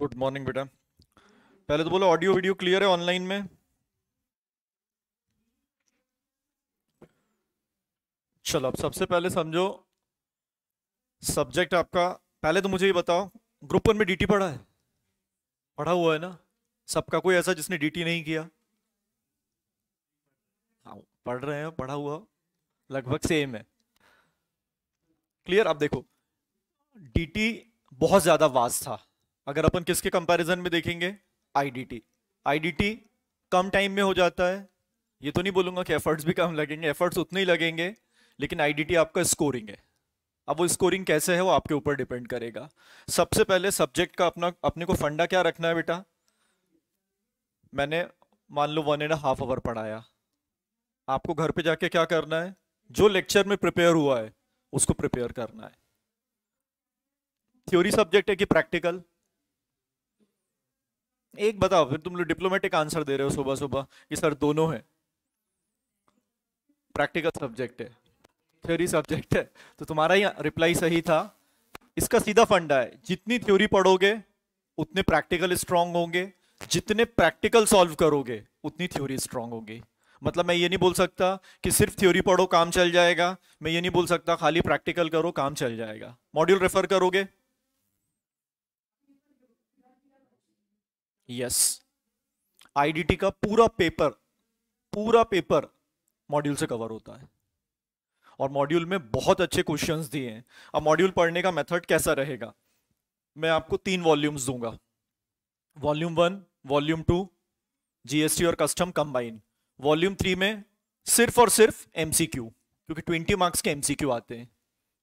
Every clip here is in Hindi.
गुड मॉर्निंग बेटा पहले तो बोलो ऑडियो वीडियो क्लियर है ऑनलाइन में चलो अब सबसे पहले समझो सब्जेक्ट आपका पहले तो मुझे ये बताओ ग्रुप वन में डीटी पढ़ा है पढ़ा हुआ है ना सबका कोई ऐसा जिसने डीटी नहीं किया हाँ पढ़ रहे हैं पढ़ा हुआ लगभग सेम है क्लियर अब देखो डीटी बहुत ज्यादा वाज था अगर अपन किसके कंपैरिजन में देखेंगे आईडीटी आईडीटी कम टाइम में हो जाता है ये तो नहीं बोलूंगा कि एफर्ट्स भी कम लगेंगे एफर्ट्स उतने ही लगेंगे लेकिन आईडीटी आपका स्कोरिंग है अब वो स्कोरिंग कैसे है वो आपके ऊपर डिपेंड करेगा सबसे पहले सब्जेक्ट का अपना अपने को फंडा क्या रखना है बेटा मैंने मान लो वन एंड हाफ आवर पढ़ाया आपको घर पे जाके क्या करना है जो लेक्चर में प्रिपेयर हुआ है उसको प्रिपेयर करना है थ्योरी सब्जेक्ट है कि प्रैक्टिकल एक बताओ फिर तुम लोग डिप्लोमेटिक आंसर दे रहे हो सुबह सुबह कि सर दोनों है प्रैक्टिकल सब्जेक्ट है थ्योरी सब्जेक्ट है तो तुम्हारा ही रिप्लाई सही था इसका सीधा फंडा है जितनी थ्योरी पढ़ोगे उतने प्रैक्टिकल स्ट्रांग होंगे जितने प्रैक्टिकल सॉल्व करोगे उतनी थ्योरी स्ट्रांग होगी मतलब मैं ये नहीं बोल सकता कि सिर्फ थ्योरी पढ़ो काम चल जाएगा मैं ये नहीं बोल सकता खाली प्रैक्टिकल करो काम चल जाएगा मॉड्यूल रेफर करोगे यस आईडीटी का पूरा पेपर पूरा पेपर मॉड्यूल से कवर होता है और मॉड्यूल में बहुत अच्छे क्वेश्चंस दिए हैं अब मॉड्यूल पढ़ने का मेथड कैसा रहेगा मैं आपको तीन वॉल्यूम्स दूंगा volume one volume two GST और कस्टम कंबाइन वॉल्यूम थ्री में सिर्फ और सिर्फ एमसीक्यू क्योंकि ट्वेंटी मार्क्स के एमसीक्यू आते हैं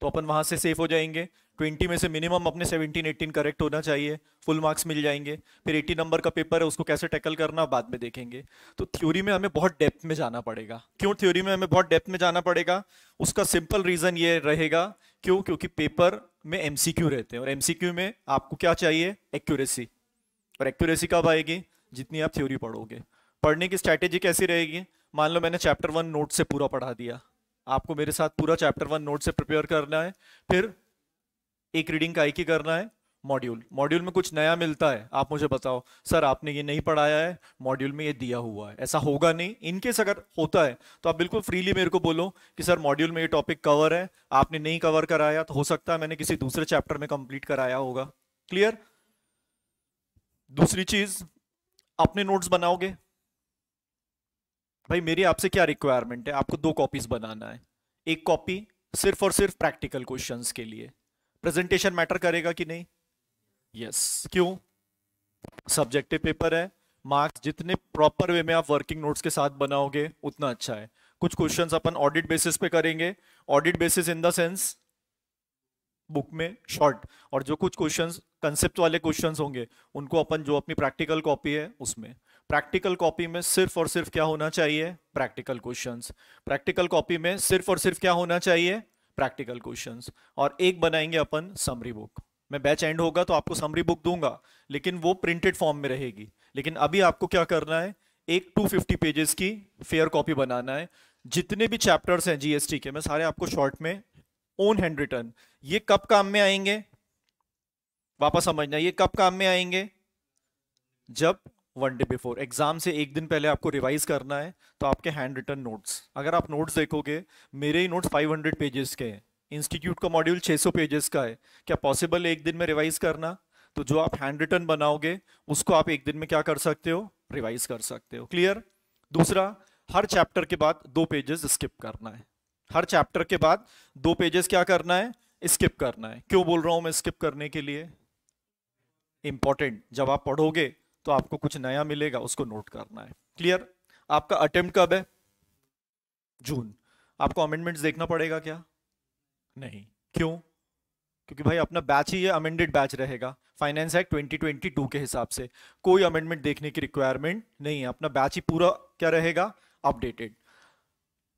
तो अपन वहां से सेफ हो जाएंगे ट्वेंटी में से मिनिमम अपने सेवनटीन एटीन करेक्ट होना चाहिए फुल मार्क्स मिल जाएंगे फिर एटी नंबर का पेपर है उसको कैसे टैकल करना बाद में देखेंगे तो थ्योरी में हमें बहुत डेप्थ में जाना पड़ेगा क्यों थ्योरी में हमें बहुत डेप्थ में जाना पड़ेगा उसका सिंपल रीज़न ये रहेगा क्यों क्योंकि पेपर में एम रहते हैं और एम में आपको क्या चाहिए एक्यूरेसी और एक्यूरेसी कब आएगी जितनी आप थ्योरी पढ़ोगे पढ़ने की स्ट्रैटेजी कैसी रहेगी मान लो मैंने चैप्टर वन नोट से पूरा पढ़ा दिया आपको मेरे साथ पूरा चैप्टर वन नोट से प्रिपेयर करना है फिर एक रीडिंग का एक ही करना है मॉड्यूल मॉड्यूल में कुछ नया मिलता है आप मुझे बताओ सर आपने ये नहीं पढ़ाया है मॉड्यूल में ये दिया हुआ है ऐसा होगा नहीं इनकेस अगर होता है तो आप बिल्कुल फ्रीली मेरे को बोलो कि सर मॉड्यूल में ये टॉपिक कवर है आपने नहीं कवर कराया तो हो सकता है मैंने किसी दूसरे चैप्टर में कंप्लीट कराया होगा क्लियर दूसरी चीज अपने नोट्स बनाओगे भाई मेरी आपसे क्या रिक्वायरमेंट है आपको दो कॉपीज बनाना है एक कॉपी सिर्फ और सिर्फ प्रैक्टिकल क्वेश्चंस के लिए प्रेजेंटेशन मैटर करेगा कि नहीं यस yes. क्यों सब्जेक्टिव पेपर है मार्क्स जितने प्रॉपर वे में आप वर्किंग नोट्स के साथ बनाओगे उतना अच्छा है कुछ क्वेश्चंस अपन ऑडिट बेसिस पे करेंगे audit basis in the sense book में शॉर्ट और जो कुछ क्वेश्चंस कंसेप्ट वाले क्वेश्चंस होंगे उनको अपन जो अपनी प्रैक्टिकल कॉपी है उसमें प्रैक्टिकल कॉपी में सिर्फ और सिर्फ क्या होना चाहिए प्रैक्टिकल क्वेश्चंस प्रैक्टिकल कॉपी में सिर्फ और सिर्फ क्या होना चाहिए प्रैक्टिकल क्वेश्चंस और एक बनाएंगे अपन समरी बुक मैं बैच एंड होगा तो आपको समरी बुक दूंगा लेकिन वो प्रिंटेड फॉर्म में रहेगी लेकिन अभी आपको क्या करना है एक 250 पेजेस की फेयर कॉपी बनाना है जितने भी चैप्टर्स हैं जीएसटी के मैं सारे आपको शॉर्ट में ओन हैंड रिटर्न ये कब काम में आएंगे वापस समझना ये कब काम में आएंगे जब वन डे बिफोर एग्जाम से एक दिन पहले आपको रिवाइज करना है तो आपके हैंड रिटर्न नोट्स अगर आप नोट्स देखोगे मेरे ही नोट्स 500 पेजेस के हैं इंस्टीट्यूट का मॉड्यूल 600 पेजेस का है क्या पॉसिबल है एक दिन में रिवाइज करना तो जो आप हैंड रिटर्न बनाओगे उसको आप एक दिन में क्या कर सकते हो रिवाइज कर सकते हो क्लियर दूसरा हर चैप्टर के बाद दो पेजेस स्किप करना है हर चैप्टर के बाद दो पेजेस क्या करना है स्किप करना है क्यों बोल रहा हूं मैं स्किप करने के लिए इंपॉर्टेंट जब आप पढ़ोगे तो आपको कुछ नया मिलेगा उसको नोट करना है क्लियर आपका अटेम्प्ट कब है जून आपको अमेंडमेंट्स देखना पड़ेगा क्या नहीं क्यों क्योंकि भाई अपना बैच ही है अमेंडेड बैच रहेगा फाइनेंस एक्ट 2022 के हिसाब से कोई अमेंडमेंट देखने की रिक्वायरमेंट नहीं है अपना बैच ही पूरा क्या रहेगा अपडेटेड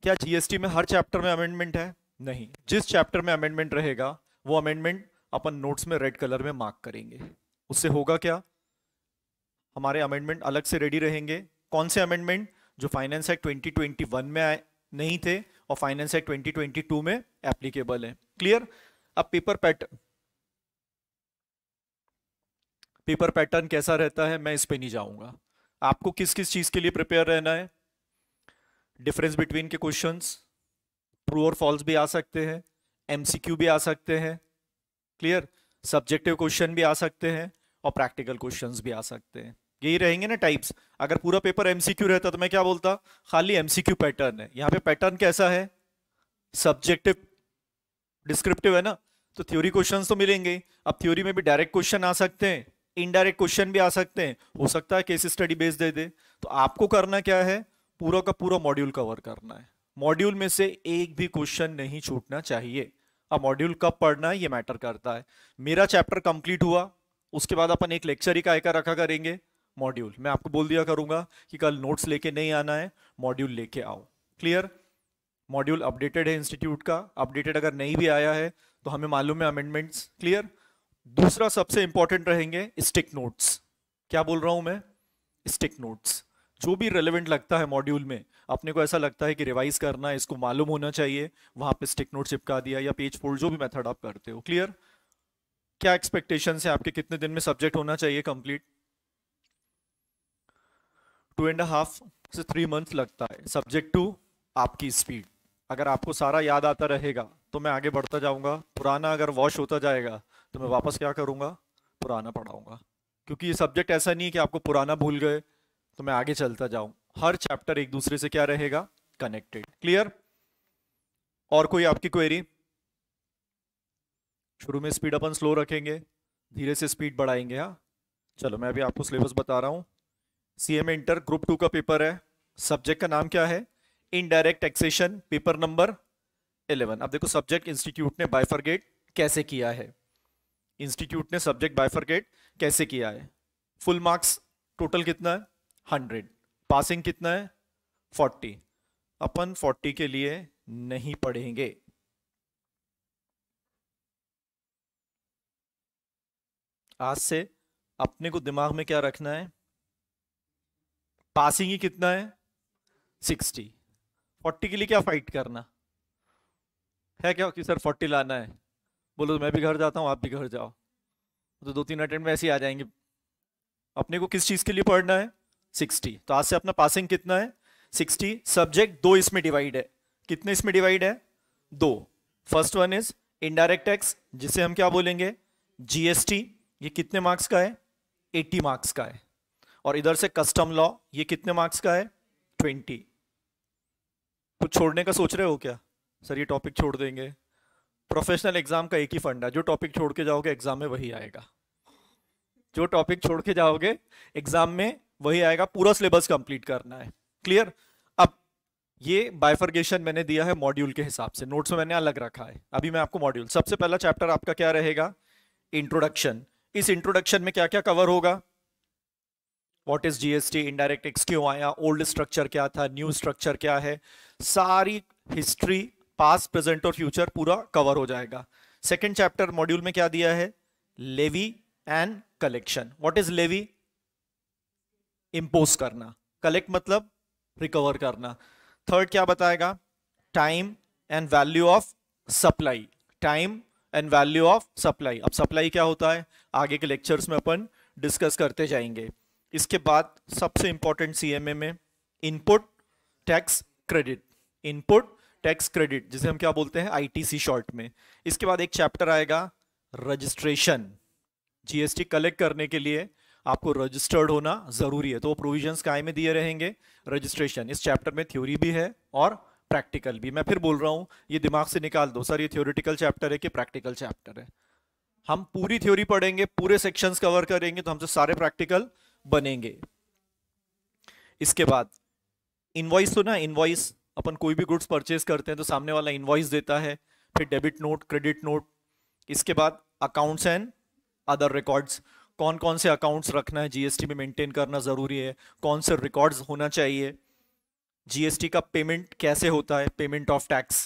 क्या जीएसटी में हर चैप्टर में अमेंडमेंट है नहीं जिस चैप्टर में अमेंडमेंट रहेगा वो अमेंडमेंट अपन नोट्स में रेड कलर में मार्क करेंगे उससे होगा क्या हमारे अमेंडमेंट अलग से रेडी रहेंगे कौन से अमेंडमेंट जो फाइनेंस एक्ट 2021 में आए नहीं थे और फाइनेंस एक्ट 2022 में एप्लीकेबल है क्लियर अब पेपर पैटर्न पेपर पैटर्न कैसा रहता है मैं इस पर नहीं जाऊंगा आपको किस किस चीज के लिए प्रिपेयर रहना है डिफरेंस बिटवीन के क्वेश्चन ट्रू और फॉल्स भी आ सकते हैं एमसीक्यू भी आ सकते हैं क्लियर सब्जेक्टिव क्वेश्चन भी आ सकते हैं और प्रैक्टिकल क्वेश्चंस भी आ सकते हैं यही रहेंगे ना टाइप्स अगर पूरा पेपर एमसीक्यू रहता तो मैं क्या बोलता खाली एमसीक्यू पैटर्न है यहाँ पे पैटर्न कैसा है सब्जेक्टिव डिस्क्रिप्टिव है ना तो थ्योरी क्वेश्चन तो मिलेंगे अब थ्योरी में भी डायरेक्ट क्वेश्चन आ सकते हैं इनडायरेक्ट क्वेश्चन भी आ सकते हैं हो सकता है केस स्टडी बेस दे दे तो आपको करना क्या है पूरा का पूरा मॉड्यूल कवर करना है मॉड्यूल में से एक भी क्वेश्चन नहीं छूटना चाहिए अब मॉड्यूल कब पढ़ना है ये मैटर करता है मेरा चैप्टर कंप्लीट हुआ उसके बाद अपन एक लेक्चर ही का रखा करेंगे मॉड्यूल मैं आपको बोल दिया करूंगा कि कल नोट्स लेके नहीं आना है मॉड्यूल लेके आओ क्लियर मॉड्यूल अपडेटेड है इंस्टीट्यूट का अपडेटेड अगर नहीं भी आया है तो हमें मालूम है अमेंडमेंट्स क्लियर दूसरा सबसे इंपॉर्टेंट रहेंगे स्टिक नोट्स क्या बोल रहा हूं मैं स्टिक नोट्स जो भी रेलिवेंट लगता है मॉड्यूल में अपने को ऐसा लगता है कि रिवाइज करना है इसको मालूम होना चाहिए वहां पे स्टिक नोट चिपका दिया या पेज फोल्ड जो भी मेथड आप करते हो क्लियर क्या एक्सपेक्टेशन है आपके कितने दिन में सब्जेक्ट होना चाहिए कंप्लीट टू एंड हाफ से थ्री मंथ लगता है सब्जेक्ट टू आपकी स्पीड अगर आपको सारा याद आता रहेगा तो मैं आगे बढ़ता जाऊंगा पुराना अगर वॉश होता जाएगा तो मैं वापस क्या करूंगा पुराना पढ़ाऊंगा क्योंकि ये सब्जेक्ट ऐसा नहीं है कि आपको पुराना भूल गए तो मैं आगे चलता जाऊं हर चैप्टर एक दूसरे से क्या रहेगा कनेक्टेड क्लियर और कोई आपकी क्वेरी शुरू में स्पीड अपन स्लो रखेंगे धीरे से स्पीड बढ़ाएंगे हाँ चलो मैं अभी आपको सिलेबस बता रहा हूँ C M inter group two का पेपर है सब्जेक्ट का नाम क्या है indirect taxation paper number eleven अब देखो सब्जेक्ट इंस्टीट्यूट ने बायफरगेट कैसे किया है इंस्टीट्यूट ने सब्जेक्ट बायफरगेट कैसे किया है फुल मार्क्स टोटल कितना है हंड्रेड पासिंग कितना है फोर्टी अपन फोर्टी के लिए नहीं पढ़ेंगे आज से अपने को दिमाग में क्या रखना है पासिंग ही कितना है सिक्सटी फोर्टी के लिए क्या फाइट करना है क्या कि सर फोर्टी लाना है बोलो तो मैं भी घर जाता हूँ आप भी घर जाओ तो दो तीन अटेंट में ऐसे ही आ जाएंगे अपने को किस चीज़ के लिए पढ़ना है सिक्सटी तो आज से अपना पासिंग कितना है सिक्सटी सब्जेक्ट दो इसमें डिवाइड है कितने इसमें डिवाइड है दो first one is indirect tax जिसे हम क्या बोलेंगे जीएसटी ये कितने मार्क्स का है 80 मार्क्स का है और इधर से कस्टम लॉ ये कितने मार्क्स का है 20 कुछ तो छोड़ने का सोच रहे हो क्या सर ये टॉपिक छोड़ देंगे प्रोफेशनल एग्जाम का एक ही फंड है जो टॉपिक छोड़ के जाओगे एग्जाम में वही आएगा जो टॉपिक छोड़ के जाओगे एग्जाम में वही आएगा पूरा सिलेबस कंप्लीट करना है क्लियर अब ये बाइफर्गेशन मैंने दिया है मॉड्यूल के हिसाब से नोट्स में मैंने अलग रखा है अभी मैं आपको मॉड्यूल सबसे पहला चैप्टर आपका क्या रहेगा इंट्रोडक्शन इस इंट्रोडक्शन में क्या क्या कवर होगा what is GST indirect tax क्यों आया ओल्ड स्ट्रक्चर क्या था न्यू स्ट्रक्चर क्या है सारी हिस्ट्री पास प्रेजेंट और फ्यूचर पूरा कवर हो जाएगा सेकेंड चैप्टर मॉड्यूल में क्या दिया है levy and collection what is levy impose करना कलेक्ट मतलब रिकवर करना थर्ड क्या बताएगा time and value of supply time and value of supply अब सप्लाई क्या होता है आगे के लेक्चर्स में अपन डिस्कस करते जाएंगे इसके बाद सबसे इंपॉर्टेंट सी में input tax credit input tax credit जिसे हम क्या बोलते हैं आईटीसी शॉर्ट में इसके बाद एक चैप्टर आएगा रजिस्ट्रेशन जीएसटी कलेक्ट करने के लिए आपको रजिस्टर्ड होना जरूरी है तो वो प्रोविजन काय में दिए रहेंगे रजिस्ट्रेशन इस चैप्टर में थ्योरी भी है और प्रैक्टिकल भी मैं फिर बोल रहा हूँ ये दिमाग से निकाल दो सर ये थ्योरिटिकल चैप्टर है कि प्रैक्टिकल चैप्टर है हम पूरी थ्योरी पढ़ेंगे पूरे सेक्शंस कवर करेंगे तो हमसे सारे प्रैक्टिकल बनेंगे इसके बाद इनवॉइस तो ना इनवॉइस अपन कोई भी गुड्स परचेज करते हैं तो सामने वाला इनवॉइस देता है फिर डेबिट नोट क्रेडिट नोट इसके बाद अकाउंट्स एंड अदर रिकॉर्ड्स कौन कौन से अकाउंट्स रखना है जीएसटी में मेंटेन करना ज़रूरी है कौन से रिकॉर्ड्स होना चाहिए जीएसटी का पेमेंट कैसे होता है पेमेंट ऑफ टैक्स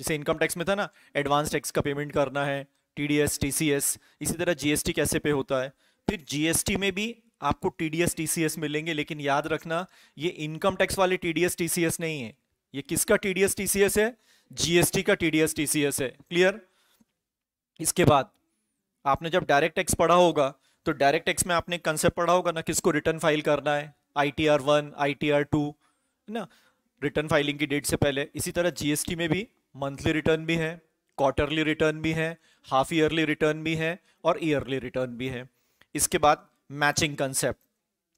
जैसे इनकम टैक्स में था ना एडवांस टैक्स का पेमेंट करना है टीडीएस टीसीएस इसी तरह जीएसटी कैसे पे होता है फिर जीएसटी में भी आपको टीडीएस टीसीएस मिलेंगे लेकिन याद रखना ये इनकम टैक्स वाले टीडीएस टीसीएस नहीं है ये किसका टीडीएस टीसीएस है जीएसटी का टीडीएस टीसीएस है क्लियर इसके बाद आपने जब डायरेक्ट टैक्स पढ़ा होगा तो डायरेक्ट टैक्स में आपने कंसेप्ट पढ़ा होगा ना किसको रिटर्न फाइल करना है I T R one I T R two ना रिटर्न फाइलिंग की डेट से पहले इसी तरह जीएसटी में भी मंथली रिटर्न भी है क्वार्टरली रिटर्न भी है हाफ ईयरली रिटर्न भी है और ईयरली रिटर्न भी है इसके बाद मैचिंग कंसेप्ट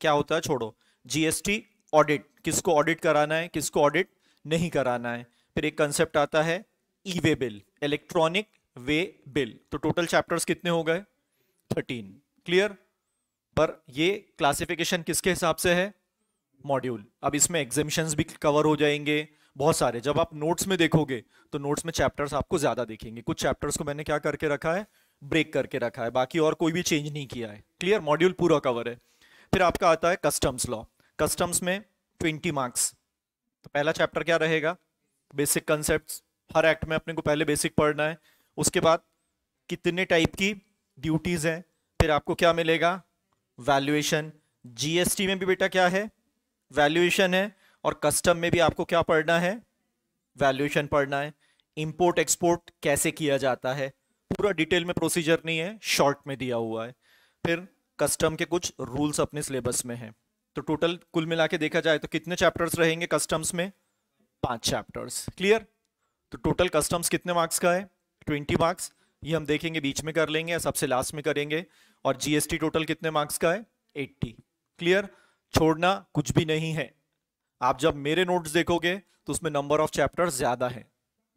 क्या होता है छोड़ो जीएसटी ऑडिट किसको ऑडिट कराना है किसको ऑडिट नहीं कराना है फिर एक कंसेप्ट आता है e way bill electronic way bill तो टोटल चैप्टर्स कितने हो गए थर्टीन क्लियर पर ये क्लासिफिकेशन किसके हिसाब से है मॉड्यूल अब इसमें एग्जिबिशंस भी कवर हो जाएंगे बहुत सारे जब आप नोट्स में देखोगे तो नोट्स में चैप्टर्स आपको ज़्यादा देखेंगे कुछ चैप्टर्स को मैंने क्या करके रखा है ब्रेक करके रखा है बाकी और कोई भी चेंज नहीं किया है क्लियर मॉड्यूल पूरा कवर है फिर आपका आता है कस्टम्स लॉ कस्टम्स में ट्वेंटी मार्क्स तो पहला चैप्टर क्या रहेगा बेसिक कंसेप्ट हर एक्ट में अपने को पहले बेसिक पढ़ना है उसके बाद कितने टाइप की ड्यूटीज़ हैं फिर आपको क्या मिलेगा वैल्यूएशन जीएसटी में भी बेटा क्या है वैल्यूएशन है और कस्टम में भी आपको क्या पढ़ना है वैल्यूएशन पढ़ना है इंपोर्ट एक्सपोर्ट कैसे किया जाता है पूरा डिटेल में प्रोसीजर नहीं है शॉर्ट में दिया हुआ है फिर कस्टम के कुछ रूल्स अपने सिलेबस में हैं तो टोटल कुल मिला देखा जाए तो कितने चैप्टर्स रहेंगे कस्टम्स में पांच चैप्टर्स क्लियर तो टोटल कस्टम्स कितने मार्क्स का है ट्वेंटी मार्क्स ये हम देखेंगे बीच में कर लेंगे या सबसे लास्ट में करेंगे और जीएसटी टोटल कितने मार्क्स का है एट्टी क्लियर छोड़ना कुछ भी नहीं है आप जब मेरे नोट्स देखोगे तो उसमें नंबर ऑफ चैप्टर्स ज़्यादा है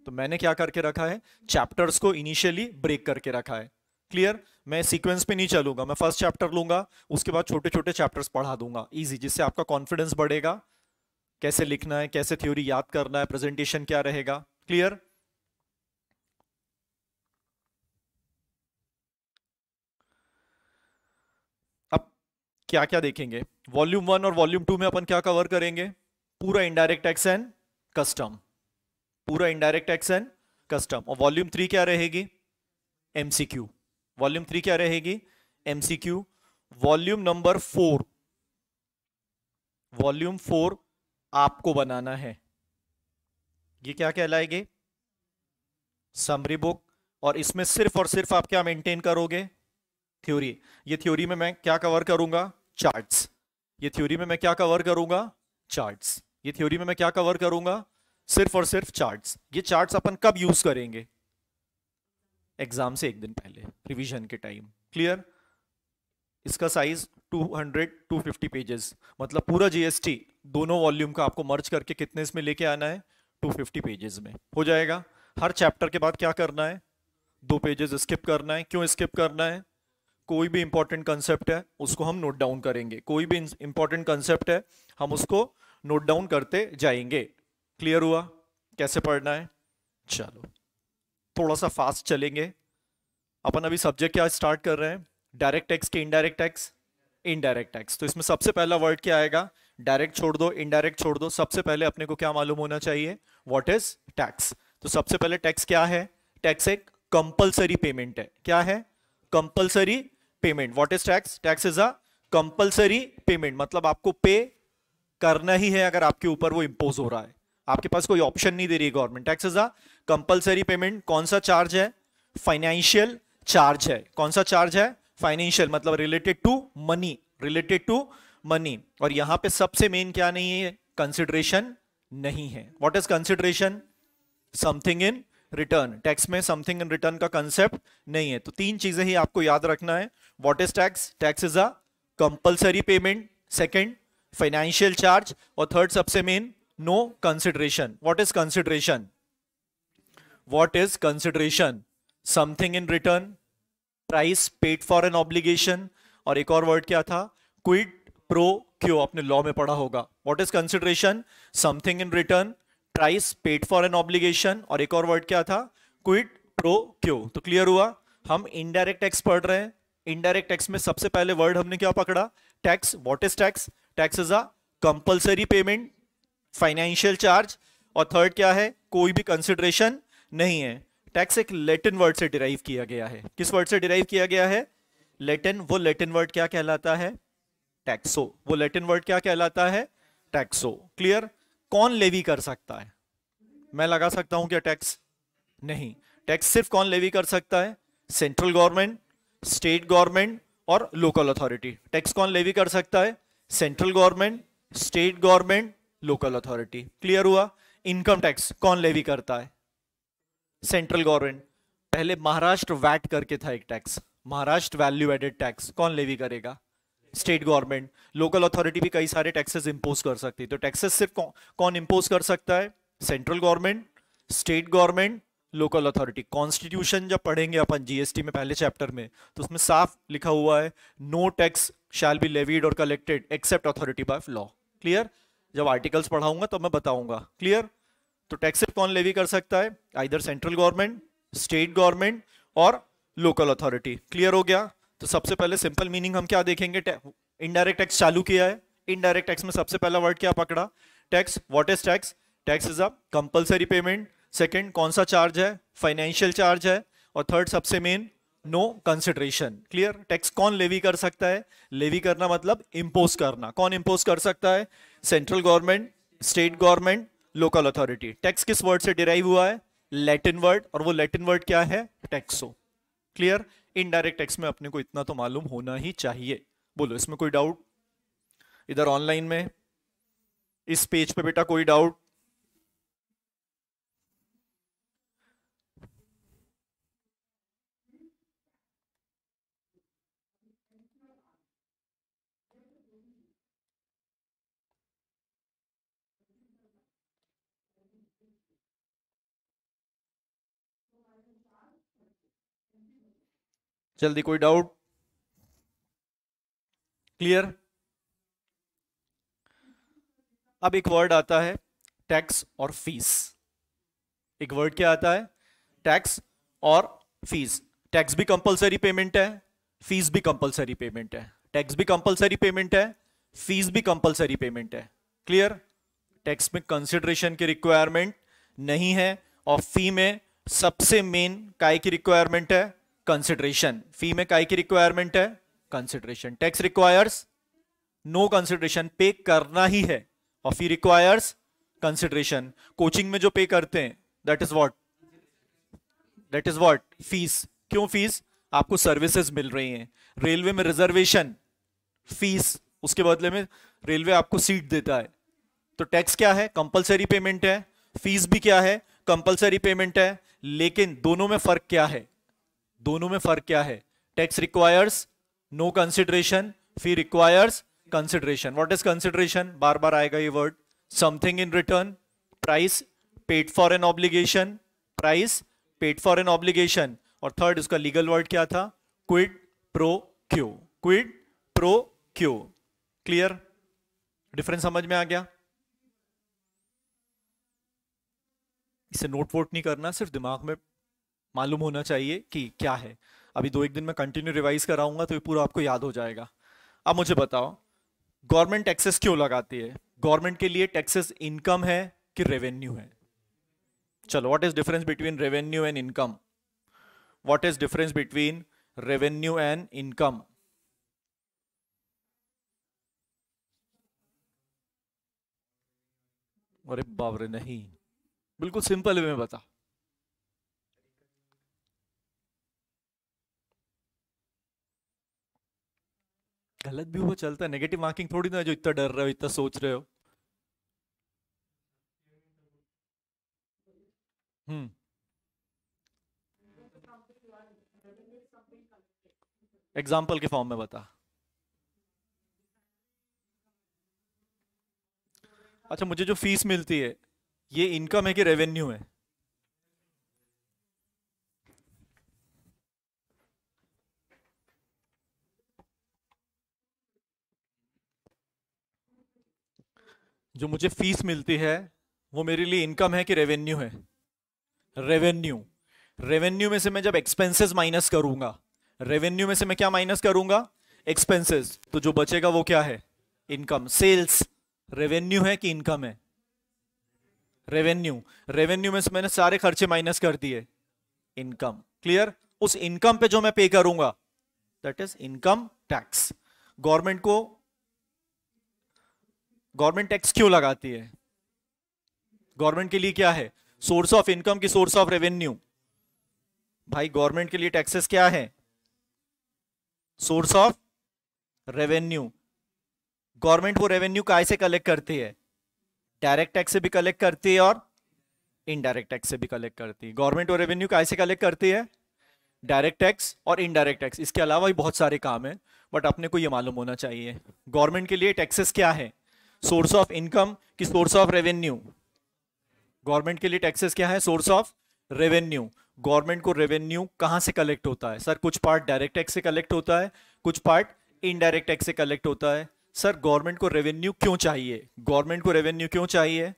तो मैंने क्या करके रखा है चैप्टर्स को इनिशियली ब्रेक करके रखा है क्लियर मैं सीक्वेंस पे नहीं चलूंगा मैं फर्स्ट चैप्टर लूंगा उसके बाद छोटे छोटे चैप्टर्स पढ़ा दूंगा इजी जिससे आपका कॉन्फिडेंस बढ़ेगा कैसे लिखना है कैसे थ्योरी याद करना है प्रेजेंटेशन क्या रहेगा क्लियर क्या क्या देखेंगे वॉल्यूम वन और वॉल्यूम टू में अपन क्या कवर करेंगे पूरा इनडायरेक्ट टैक्स एंड कस्टम पूरा इनडायरेक्ट टैक्स एंड कस्टम और वॉल्यूम थ्री क्या रहेगी एमसीक्यू वॉल्यूम थ्री क्या रहेगी MCQ volume number four volume four आपको बनाना है ये क्या कहलाएगी समरी बुक और इसमें सिर्फ और सिर्फ आप क्या मेंटेन करोगे थ्योरी ये थ्योरी में मैं क्या कवर करूंगा चार्ट्स ये थ्योरी में मैं क्या कवर करूंगा चार्ट्स ये थ्योरी में मैं क्या कवर करूंगा सिर्फ और सिर्फ चार्ट्स ये चार्ट्स अपन कब यूज करेंगे एग्जाम से एक दिन पहले रिवीजन के टाइम क्लियर इसका साइज 200 250 पेजेस मतलब पूरा जीएसटी दोनों वॉल्यूम का आपको मर्ज करके कितने इसमें लेके आना है 250 पेजेस में हो जाएगा हर चैप्टर के बाद क्या करना है दो पेजेस स्किप करना है क्यों स्किप करना है कोई भी इंपॉर्टेंट कंसेप्ट है उसको हम नोट डाउन करेंगे कोई भी इंपॉर्टेंट कंसेप्ट है हम उसको नोट डाउन करते जाएंगे क्लियर हुआ कैसे पढ़ना है चलो थोड़ा सा फास्ट चलेंगे अपन अभी सब्जेक्ट क्या स्टार्ट कर रहे हैं डायरेक्ट टैक्स के इनडायरेक्ट टैक्स इनडायरेक्ट टैक्स तो इसमें सबसे पहला वर्ड क्या आएगा डायरेक्ट छोड़ दो इनडायरेक्ट छोड़ दो सबसे पहले अपने को क्या मालूम होना चाहिए वॉट इज टैक्स तो सबसे पहले टैक्स क्या है टैक्स एक कंपल्सरी पेमेंट है क्या है compulsory payment what is tax tax is a compulsory payment मतलब आपको पे करना ही है अगर आपके ऊपर वो इम्पोज हो रहा है आपके पास कोई ऑप्शन नहीं दे रही government tax is a compulsory payment कौन सा चार्ज है फाइनेंशियल चार्ज है कौन सा चार्ज है फाइनेंशियल मतलब related to money related to money और यहां पे सबसे मेन क्या नहीं है कंसिडरेशन नहीं है what is consideration something in return tax में समथिंग इन रिटर्न का कंसेप्ट नहीं है तो तीन चीजें ही आपको याद रखना है what is tax tax is a compulsory payment second financial charge और थर्ड सबसे main no consideration what is consideration what is consideration something in return price paid for an obligation और एक और वर्ड क्या था क्विड प्रो क्यों आपने लॉ में पढ़ा होगा what is consideration something in return price paid for an obligation और एक और वर्ड क्या था क्विट प्रो क्यो तो क्लियर हुआ हम इनडायरेक्ट टैक्स पढ़ रहे हैं इनडायरेक्ट टैक्स में सबसे पहले वर्ड हमने क्या पकड़ा tax what is tax tax is a compulsory payment financial charge और थर्ड क्या है कोई भी कंसिडरेशन नहीं है टैक्स एक लेटिन वर्ड से डिराइव किया गया है किस वर्ड से डिराइव किया गया है लेटिन वो लेटिन वर्ड क्या कहलाता है टैक्सो वो लेटिन वर्ड क्या कहलाता है टैक्सो क्लियर कौन लेवी कर सकता है मैं लगा सकता हूं क्या टैक्स नहीं टैक्स सिर्फ कौन लेवी कर सकता है सेंट्रल गवर्नमेंट स्टेट गवर्नमेंट और लोकल अथॉरिटी टैक्स कौन लेवी कर सकता है central government state government local authority clear हुआ इनकम टैक्स कौन लेवी करता है सेंट्रल गवर्नमेंट पहले महाराष्ट्र वैट करके था एक tax Maharashtra value added tax कौन लेवी करेगा स्टेट गवर्नमेंट लोकल अथॉरिटी भी कई सारे टैक्सेस इम्पोज कर सकती है तो टैक्सेस सिर्फ कौ, कौन इम्पोज कर सकता है central government state government local authority constitution जब पढ़ेंगे अपन जीएसटी में पहले चैप्टर में तो उसमें साफ लिखा हुआ है no tax shall be levied और collected except authority by law clear जब आर्टिकल्स पढ़ाऊंगा तो मैं बताऊंगा क्लियर तो टैक्सेस कौन लेवी कर सकता है either central government state government और लोकल अथॉरिटी क्लियर हो गया तो सबसे पहले सिंपल मीनिंग हम क्या देखेंगे इनडायरेक्ट टैक्स चालू किया है इनडायरेक्ट टैक्स में सबसे पहला वर्ड क्या पकड़ा tax what is tax tax is a compulsory payment second कौन सा चार्ज है फाइनेंशियल चार्ज है और थर्ड सबसे main no consideration clear tax कौन लेवी कर सकता है लेवी करना मतलब इम्पोज करना कौन इम्पोज कर सकता है central government state government local authority tax किस वर्ड से डिराइव हुआ है लैटिन वर्ड और वो लैटिन वर्ड क्या है टैक्सो क्लियर इनडायरेक्ट टैक्स में अपने को इतना तो मालूम होना ही चाहिए बोलो इसमें कोई डाउट इधर ऑनलाइन में इस पेज पे बेटा कोई डाउट जल्दी कोई डाउट क्लियर अब एक वर्ड आता है टैक्स और फीस एक वर्ड क्या आता है टैक्स और फीस टैक्स भी कंपलसरी पेमेंट है फीस भी कंपलसरी पेमेंट है टैक्स भी कंपलसरी पेमेंट है फीस भी कंपलसरी पेमेंट है क्लियर टैक्स में कंसिडरेशन की रिक्वायरमेंट नहीं है और फी में सबसे मेन काय की रिक्वायरमेंट है कंसिडरेशन फी में काय की रिक्वायरमेंट है consideration tax requires no consideration pay करना ही है और फी रिक्वायर्स कंसिडरेशन कोचिंग में जो पे करते हैं that is what that is what fees क्यों फीस आपको सर्विसेज मिल रही हैं रेलवे में रिजर्वेशन फीस उसके बदले में रेलवे आपको सीट देता है तो टैक्स क्या है कंपलसरी पेमेंट है फीस भी क्या है कंपलसरी पेमेंट है लेकिन दोनों में फर्क क्या है दोनों में फर्क क्या है tax requires no consideration fee requires consideration what is consideration बार बार आएगा ये word something in return price paid for an obligation price paid for an obligation और थर्ड उसका लीगल वर्ड क्या था quid pro quo quid pro quo clear difference समझ में आ गया इसे नोट वोट नहीं करना सिर्फ दिमाग में मालूम होना चाहिए कि क्या है अभी दो एक दिन में कंटिन्यू रिवाइज कराऊंगा तो ये पूरा आपको याद हो जाएगा अब मुझे बताओ गवर्नमेंट टैक्सेस क्यों लगाती है गवर्नमेंट के लिए टैक्सेस इनकम है कि रेवेन्यू है चलो what is difference between revenue and income what is difference between revenue and income अरे बाबरे नहीं बिल्कुल सिंपल वे में बता गलत भी हुआ चलता है नेगेटिव मार्किंग थोड़ी ना जो इतना डर रहे हो इतना सोच रहे हो हम्म एग्जाम्पल के फॉर्म में बता अच्छा मुझे जो फीस मिलती है ये इनकम है कि रेवेन्यू है जो मुझे फीस मिलती है वो मेरे लिए इनकम है कि रेवेन्यू है रेवेन्यू रेवेन्यू में से मैं जब एक्सपेंसेस माइनस करूंगा रेवेन्यू में से मैं क्या माइनस करूंगा एक्सपेंसेस तो जो बचेगा वो क्या है इनकम सेल्स रेवेन्यू है कि इनकम है रेवेन्यू रेवेन्यू में से मैंने सारे खर्चे माइनस कर दिए इनकम क्लियर उस इनकम पे जो मैं पे करूंगा that is income tax government को गवर्नमेंट टैक्स क्यों लगाती है गवर्नमेंट के लिए क्या है सोर्स ऑफ इनकम की सोर्स ऑफ रेवेन्यू भाई गवर्नमेंट के लिए टैक्सेस क्या है सोर्स ऑफ रेवेन्यू गवर्नमेंट वो रेवेन्यू कैसे कलेक्ट करती है डायरेक्ट टैक्स से भी कलेक्ट करती है और इनडायरेक्ट टैक्स से भी कलेक्ट करती है गवर्नमेंट वो रेवेन्यू कैसे कलेक्ट करती है डायरेक्ट टैक्स और इनडायरेक्ट टैक्स इसके अलावा भी बहुत सारे काम है बट अपने को ये मालूम होना चाहिए गवर्नमेंट के लिए टैक्सेस क्या है सोर्स ऑफ इनकम की सोर्स ऑफ रेवेन्यू गवर्नमेंट के लिए टैक्सेस क्या है सोर्स ऑफ रेवेन्यू गवर्नमेंट को रेवेन्यू कहां से कलेक्ट होता है सर कुछ पार्ट डायरेक्ट टैक्स से कलेक्ट होता है कुछ पार्ट इनडायरेक्ट टैक्स से कलेक्ट होता है सर गवर्नमेंट को रेवेन्यू क्यों चाहिए गवर्नमेंट को रेवेन्यू क्यों चाहिए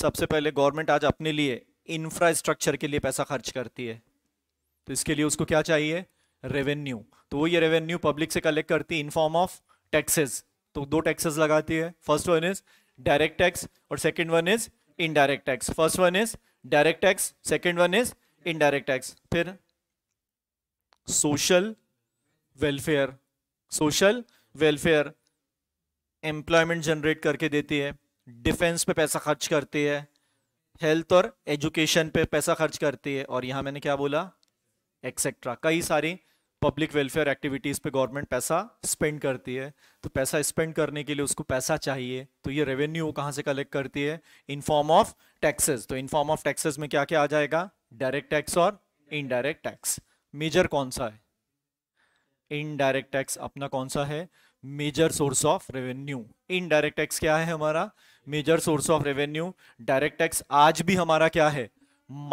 सबसे पहले गवर्नमेंट आज अपने लिए इंफ्रास्ट्रक्चर के लिए पैसा खर्च करती है तो इसके लिए उसको क्या चाहिए रेवेन्यू तो वो ये रेवेन्यू पब्लिक से कलेक्ट करती है इन फॉर्म ऑफ टैक्सेस तो दो टैक्सेस लगाती है first one is direct tax और second one is indirect tax first one is direct tax second one is indirect tax फिर social welfare social welfare employment generate करके देती है डिफेंस पे पैसा खर्च करती है हेल्थ और एजुकेशन पे पैसा खर्च करती है और यहां मैंने क्या बोला एक्सेट्रा कई सारी पब्लिक वेलफेयर एक्टिविटीज़ पे गवर्नमेंट पैसा स्पेंड करती है तो पैसा स्पेंड करने के लिए उसको पैसा चाहिए तो ये रेवेन्यू वो कहाँ से कलेक्ट करती है इन फॉर्म ऑफ टैक्सेस तो इन फॉर्म ऑफ टैक्सेस में क्या क्या आ जाएगा डायरेक्ट टैक्स और इनडायरेक्ट टैक्स मेजर कौन सा है इनडायरेक्ट टैक्स अपना कौन सा है major source of revenue indirect tax क्या है हमारा major source of revenue direct tax आज भी हमारा क्या है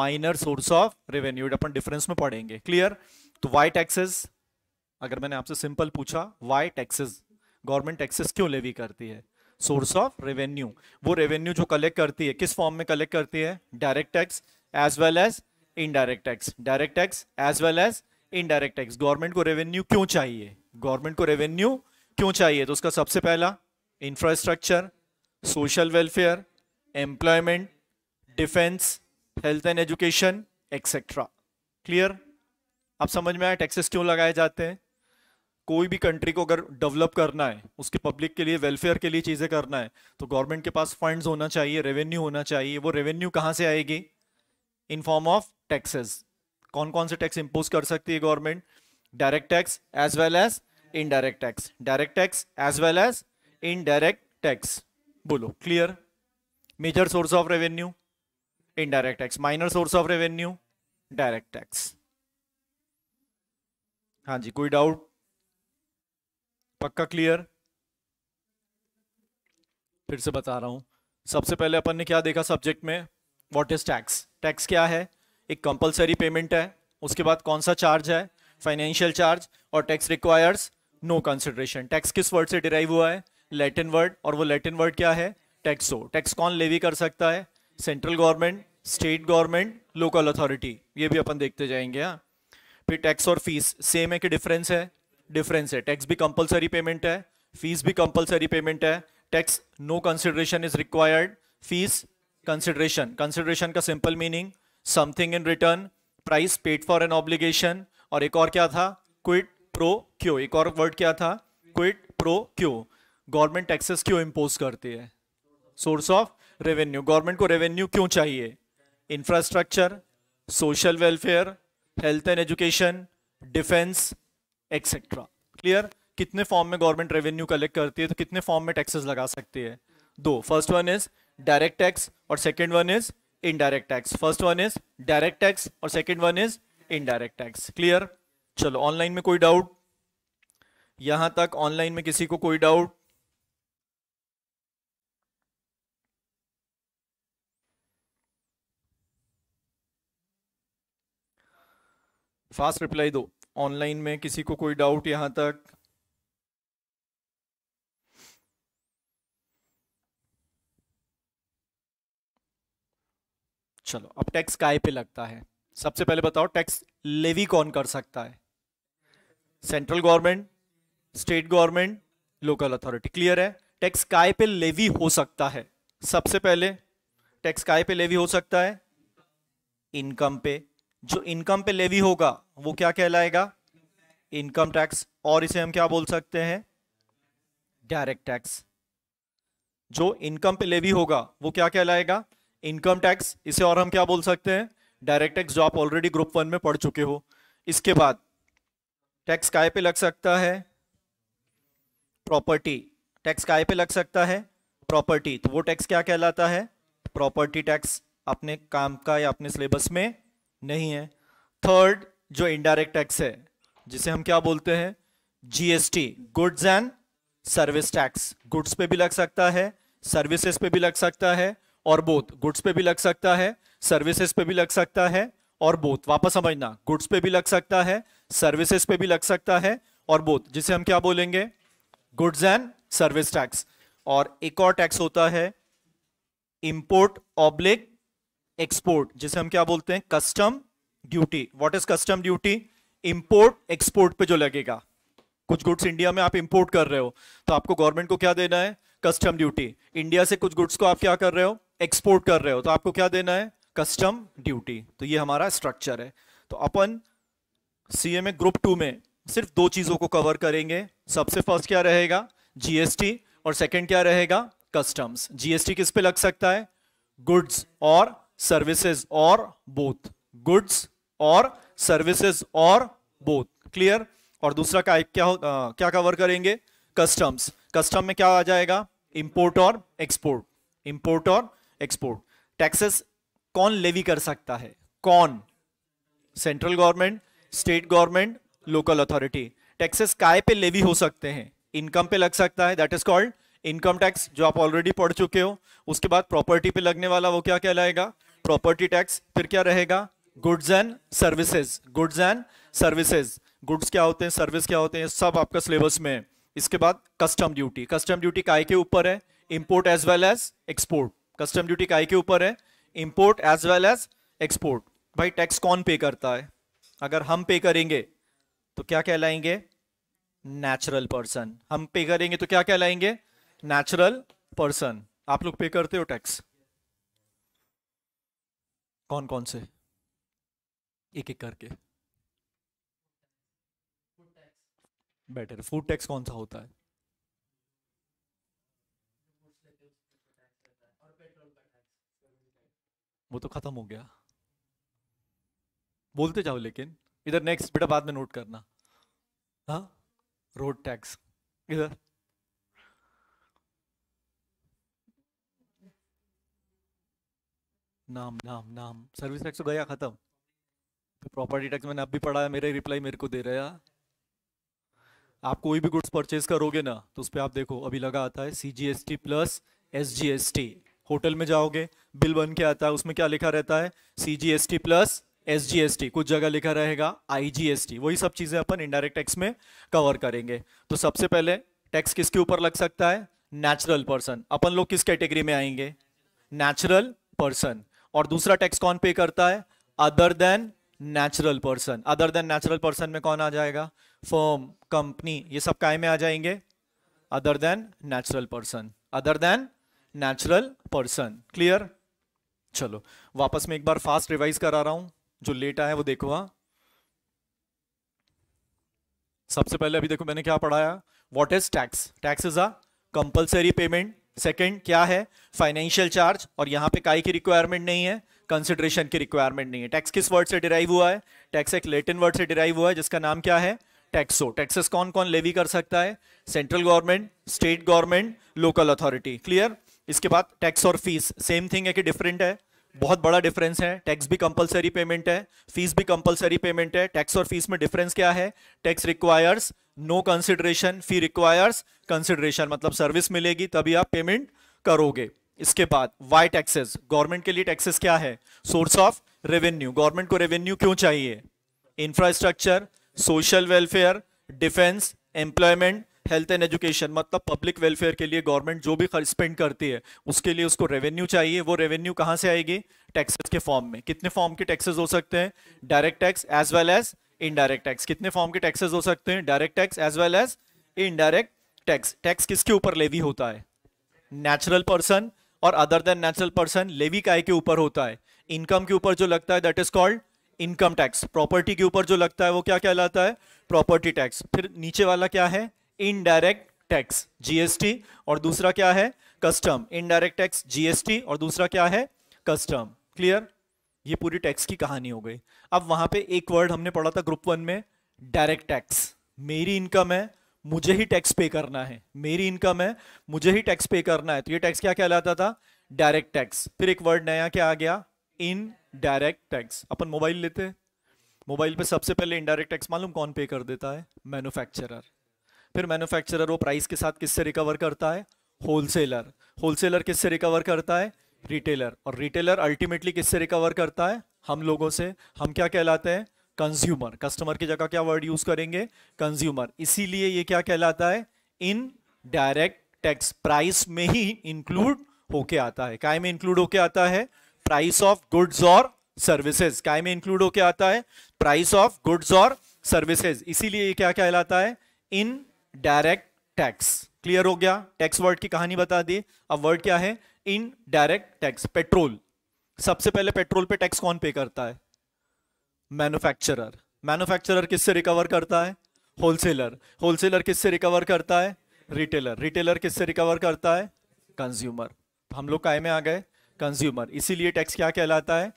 माइनर सोर्स ऑफ रेवेन्यू अपन डिफरेंस में पढ़ेंगे क्लियर तो वाई टैक्सेस अगर मैंने आपसे सिंपल पूछा वाई टैक्सेस गवर्नमेंट टैक्सेस क्यों लेवी करती है सोर्स ऑफ रेवेन्यू वो रेवेन्यू जो कलेक्ट करती है किस फॉर्म में कलेक्ट करती है direct tax as well as indirect tax direct tax as well as indirect tax government को रेवेन्यू क्यों चाहिए गवर्नमेंट को रेवेन्यू क्यों चाहिए तो उसका सबसे पहला infrastructure social welfare employment defence health and education etcetera clear आप समझ में आए टैक्सेस क्यों लगाए जाते हैं कोई भी कंट्री को अगर डेवलप करना है उसके पब्लिक के लिए वेलफेयर के लिए चीज़ें करना है तो गवर्नमेंट के पास फंड्स होना चाहिए रेवेन्यू होना चाहिए वो रेवेन्यू कहाँ से आएगी इन फॉर्म ऑफ टैक्सेस कौन कौन से टैक्स इम्पोज कर सकती है government direct tax as well as indirect tax direct tax as well as indirect tax बोलो clear major source of revenue indirect tax minor source of revenue direct tax हाँ जी कोई डाउट पक्का क्लियर फिर से बता रहा हूँ सबसे पहले अपन ने क्या देखा सब्जेक्ट में व्हाट इज टैक्स टैक्स क्या है एक कंपलसरी पेमेंट है उसके बाद कौन सा चार्ज है फाइनेंशियल चार्ज और tax requires no consideration tax किस वर्ड से डिराइव हुआ है लैटिन वर्ड और वो लैटिन वर्ड क्या है टैक्सो टैक्स कौन लेवी कर सकता है central government state government local authority ये भी अपन देखते जाएंगे हाँ फिर टैक्स और फीस सेम है कि डिफरेंस है डिफरेंस है टैक्स भी कंपलसरी पेमेंट है फीस भी कंपलसरी पेमेंट है tax no consideration is required fees consideration consideration का simple meaning something in return price paid for an obligation और एक और क्या था क्विट प्रो क्यू एक और वर्ड क्या था quid pro quo government taxes क्यों इम्पोज करती है सोर्स ऑफ रेवेन्यू गवर्नमेंट को रेवेन्यू क्यों चाहिए infrastructure social welfare health and education defence etcetera clear कितने फॉर्म में गवर्नमेंट रेवेन्यू कलेक्ट करती है तो कितने फॉर्म में टैक्सेस लगा सकती है दो first one is direct tax और second one is indirect tax first one is direct tax और second one is indirect tax clear चलो ऑनलाइन में कोई डाउट यहां तक ऑनलाइन में किसी को कोई डाउट फास्ट रिप्लाई दो ऑनलाइन में किसी को कोई डाउट यहां तक चलो अब टैक्स काय पे लगता है सबसे पहले बताओ टैक्स लेवी कौन कर सकता है central government state government local authority clear है टैक्स काय पे लेवी हो सकता है सबसे पहले टैक्स काय पे लेवी हो सकता है इनकम पे जो इनकम पे लेवी होगा वो क्या कहलाएगा इनकम टैक्स और इसे हम क्या बोल सकते हैं डायरेक्ट टैक्स जो इनकम पे लेवी होगा वो क्या कहलाएगा इनकम टैक्स इसे और हम क्या बोल सकते हैं डायरेक्ट टैक्स जो आप ऑलरेडी ग्रुप वन में पढ़ चुके हो इसके बाद टैक्स काय पे लग सकता है प्रॉपर्टी टैक्स काय पे लग सकता है प्रॉपर्टी तो वो टैक्स क्या कहलाता है प्रॉपर्टी टैक्स अपने काम का या अपने सिलेबस में नहीं है थर्ड जो इनडायरेक्ट टैक्स है जिसे हम क्या बोलते हैं GST goods and service tax goods पे भी लग सकता है सर्विसेज पे भी लग सकता है और बोथ गुड्स पे भी लग सकता है सर्विसेज पे भी लग सकता है और बोथ वापस समझना गुड्स पे भी लग सकता है सर्विसेज पे भी लग सकता है और बोथ जिसे हम क्या बोलेंगे गुड्स एंड सर्विस टैक्स और एक और टैक्स होता है इंपोर्ट ऑब्लिक एक्सपोर्ट जिसे हम क्या बोलते हैं custom duty what is custom duty import export पे जो लगेगा कुछ गुड्स इंडिया में आप इंपोर्ट कर रहे हो तो आपको गवर्नमेंट को क्या देना है कस्टम ड्यूटी इंडिया से कुछ गुड्स को आप क्या कर रहे हो एक्सपोर्ट कर रहे हो तो आपको क्या देना है कस्टम ड्यूटी तो ये हमारा स्ट्रक्चर है तो अपन सीएमए ग्रुप टू में सिर्फ दो चीजों को कवर करेंगे सबसे फर्स्ट क्या रहेगा जीएसटी और सेकंड क्या रहेगा कस्टम्स जीएसटी किस पे लग सकता है गुड्स और सर्विसेज और बोथ गुड्स और सर्विसेज और बोथ क्लियर और दूसरा का क्या आ, क्या कवर करेंगे कस्टम्स कस्टम में क्या आ जाएगा इंपोर्ट और एक्सपोर्ट इंपोर्ट और एक्सपोर्ट टैक्सेस कौन लेवी कर सकता है कौन central government state government local authority taxes काय पे लेवी हो सकते हैं इनकम पे लग सकता है that is called income tax जो आप ऑलरेडी पढ़ चुके हो उसके बाद प्रॉपर्टी पे लगने वाला वो क्या कहलाएगा प्रॉपर्टी टैक्स फिर क्या रहेगा goods and services goods and services goods क्या होते हैं सर्विस क्या होते हैं सब आपका सिलेबस में है इसके बाद कस्टम ड्यूटी कस्टम ड्यूटी काय के ऊपर है import as well as export custom duty काय के ऊपर है import as well as export भाई टैक्स कौन पे करता है अगर हम पे करेंगे तो क्या कहलाएंगे नेचुरल पर्सन हम पे करेंगे तो क्या कहलाएंगे नेचुरल पर्सन आप लोग पे करते हो टैक्स कौन कौन से एक एक करके बेटर फूड टैक्स कौन सा होता है वो तो खत्म हो गया बोलते जाओ लेकिन इधर नेक्स्ट बेटा बाद में नोट करना हाँ रोड टैक्स इधर नाम नाम नाम सर्विस टैक्स तो गया खत्म तो प्रॉपर्टी टैक्स मैंने अब भी पढ़ा है मेरा रिप्लाई मेरे को दे रहा है आप कोई भी गुड्स परचेज करोगे ना तो उस पर आप देखो अभी लगा आता है C G S T plus S G S T hotel में जाओगे बिल बन के आता है उसमें क्या लिखा रहता है C G S T plus S G S T कुछ जगह लिखा रहेगा आई जी एस टी वही सब चीज़ें अपन इनडायरेक्ट टैक्स में कवर करेंगे तो सबसे पहले टैक्स किसके ऊपर लग सकता है नेचुरल पर्सन अपन लोग किस कैटेगरी में आएंगे नेचुरल पर्सन और दूसरा टैक्स कौन पे करता है other than natural person other than natural person में कौन आ जाएगा फॉर्म कंपनी ये सब काय में आ जाएंगे other than natural person other than natural person clear चलो वापस में एक बार फास्ट रिवाइज करा रहा हूं जो लेट आया वो देखो हाँ सबसे पहले अभी देखो मैंने क्या पढ़ाया what is tax tax is a compulsory payment second क्या है फाइनेंशियल चार्ज और यहां पे काई की रिक्वायरमेंट नहीं है कंसिडरेशन की रिक्वायरमेंट नहीं है टैक्स किस वर्ड से डिराइव हुआ है टैक्स एक लेटिन वर्ड से डिराइव हुआ है जिसका नाम क्या है टैक्सो टैक्सेस कौन कौन लेवी कर सकता है central government state government local authority clear इसके बाद टैक्स और फीस सेम थिंग है कि डिफरेंट है बहुत बड़ा डिफरेंस है टैक्स भी कंपलसरी पेमेंट है फीस भी कंपलसरी पेमेंट है टैक्स और फीस में डिफरेंस क्या है tax requires no consideration fee requires consideration मतलब सर्विस मिलेगी तभी आप पेमेंट करोगे इसके बाद वाई टैक्सेस गवर्नमेंट के लिए टैक्सेस क्या है सोर्स ऑफ रेवेन्यू गवर्नमेंट को रेवेन्यू क्यों चाहिए infrastructure social welfare defence employment health and education मतलब पब्लिक वेलफेयर के लिए गवर्नमेंट जो भी खर्च स्पेंड करती है उसके लिए उसको रेवेन्यू चाहिए वो रेवेन्यू कहाँ से आएगी टैक्सेस के फॉर्म में कितने फॉर्म के टैक्सेस हो सकते हैं direct tax as well as indirect tax कितने फॉर्म के टैक्सेस हो सकते हैं direct tax as well as indirect tax tax किसके ऊपर लेवी होता है नेचुरल पर्सन और other than natural person levy काय के ऊपर होता है इनकम के ऊपर जो लगता है that is called income tax property के ऊपर जो लगता है वो क्या कहलाता है प्रॉपर्टी टैक्स फिर नीचे वाला क्या है इनडायरेक्ट टैक्स जीएसटी और दूसरा क्या है कस्टम इनडायरेक्ट टैक्स जीएसटी और दूसरा क्या है कस्टम क्लियर ये पूरी टैक्स की कहानी हो गई अब वहां पे एक वर्ड हमने पढ़ा था ग्रुप वन में डायरेक्ट टैक्स मेरी इनकम है मुझे ही टैक्स पे करना है मेरी इनकम है मुझे ही टैक्स पे करना है तो ये टैक्स क्या कहलाता था डायरेक्ट टैक्स फिर एक वर्ड नया क्या आ गया इन डायरेक्ट टैक्स अपन मोबाइल लेते हैं मोबाइल पे सबसे पहले इनडायरेक्ट टैक्स मालूम कौन पे कर देता है मैन्युफैक्चरर फिर मैन्युफैक्चरर वो प्राइस के साथ किससे रिकवर करता है होलसेलर होलसेलर किससे रिकवर करता है रिटेलर और रिटेलर अल्टीमेटली किससे रिकवर करता है हम लोगों से हम क्या कहलाते हैं कंज्यूमर कस्टमर की जगह क्या वर्ड यूज करेंगे कंज्यूमर इसीलिए ये क्या कहलाता है इन डायरेक्ट टैक्स प्राइस में ही इंक्लूड होके आता है काय में इंक्लूड होके आता है प्राइस ऑफ गुड्स और सर्विसेज काय में इंक्लूड होके आता है प्राइस ऑफ गुड्स और सर्विसेज इसीलिए ये क्या कहलाता है इन डायरेक्ट टैक्स क्लियर हो गया टैक्स वर्ड की कहानी बता दी अब वर्ड क्या है इन डायरेक्ट टैक्स पेट्रोल सबसे पहले पेट्रोल पे टैक्स कौन पे करता है मैन्युफैक्चरर मैन्युफैक्चरर किससे रिकवर करता है होलसेलर होलसेलर किससे रिकवर करता है रिटेलर रिटेलर किससे रिकवर करता है कंज्यूमर हम लोग काय में आ गए कंज्यूमर इसीलिए टैक्स क्या कहलाता है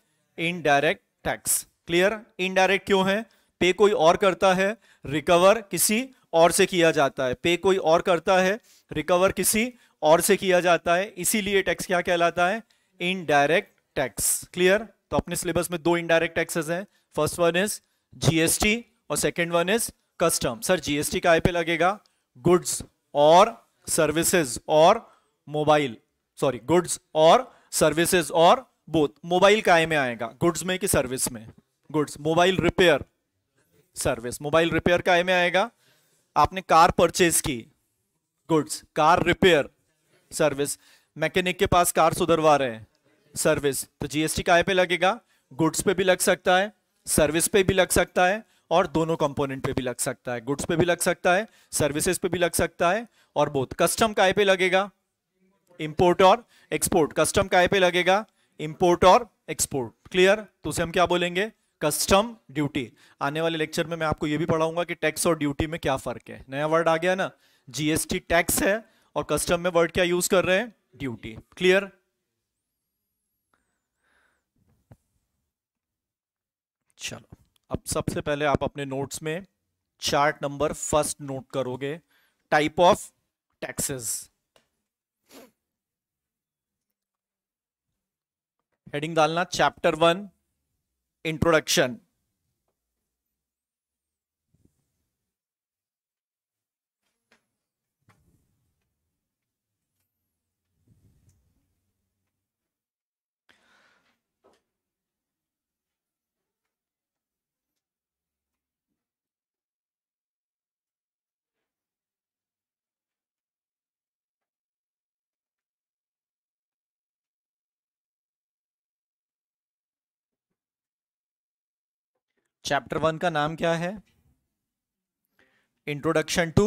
इनडायरेक्ट टैक्स क्लियर इनडायरेक्ट क्यों है पे कोई और करता है रिकवर किसी और से किया जाता है पे कोई और करता है रिकवर किसी और से किया जाता है इसीलिए टैक्स क्या कहलाता है इनडायरेक्ट टैक्स क्लियर तो अपने सिलेबस में दो इनडायरेक्ट टैक्सेस हैं फर्स्ट वन इज जीएसटी और second one is custom sir GST काय पे लगेगा गुड्स और सर्विसेज और मोबाइल सॉरी गुड्स और सर्विसेज और बोथ मोबाइल काय में आएगा गुड्स में कि सर्विस में goods mobile repair service mobile repair काय में आएगा आपने कार परचेज की goods car repair service mechanic के पास कार सुधरवा रहे हैं सर्विस तो जीएसटी काय पे लगेगा गुड्स पे भी लग सकता है सर्विस पे भी लग सकता है और दोनों कंपोनेंट पे भी लग सकता है गुड्स पे भी लग सकता है सर्विसेज पे भी लग सकता है और बोथ कस्टम काय पे लगेगा इंपोर्ट और एक्सपोर्ट कस्टम काय पे लगेगा इंपोर्ट और एक्सपोर्ट क्लियर तो उसे हम क्या बोलेंगे कस्टम ड्यूटी आने वाले लेक्चर में मैं आपको ये भी पढ़ाऊंगा कि टैक्स और ड्यूटी में क्या फ़र्क है नया वर्ड आ गया ना जीएसटी टैक्स है और कस्टम में वर्ड क्या यूज़ कर रहे हैं ड्यूटी क्लियर चलो अब सबसे पहले आप अपने नोट्स में चार्ट नंबर फर्स्ट नोट करोगे टाइप ऑफ टैक्सेस हेडिंग डालना chapter one introduction chapter one का नाम क्या है introduction to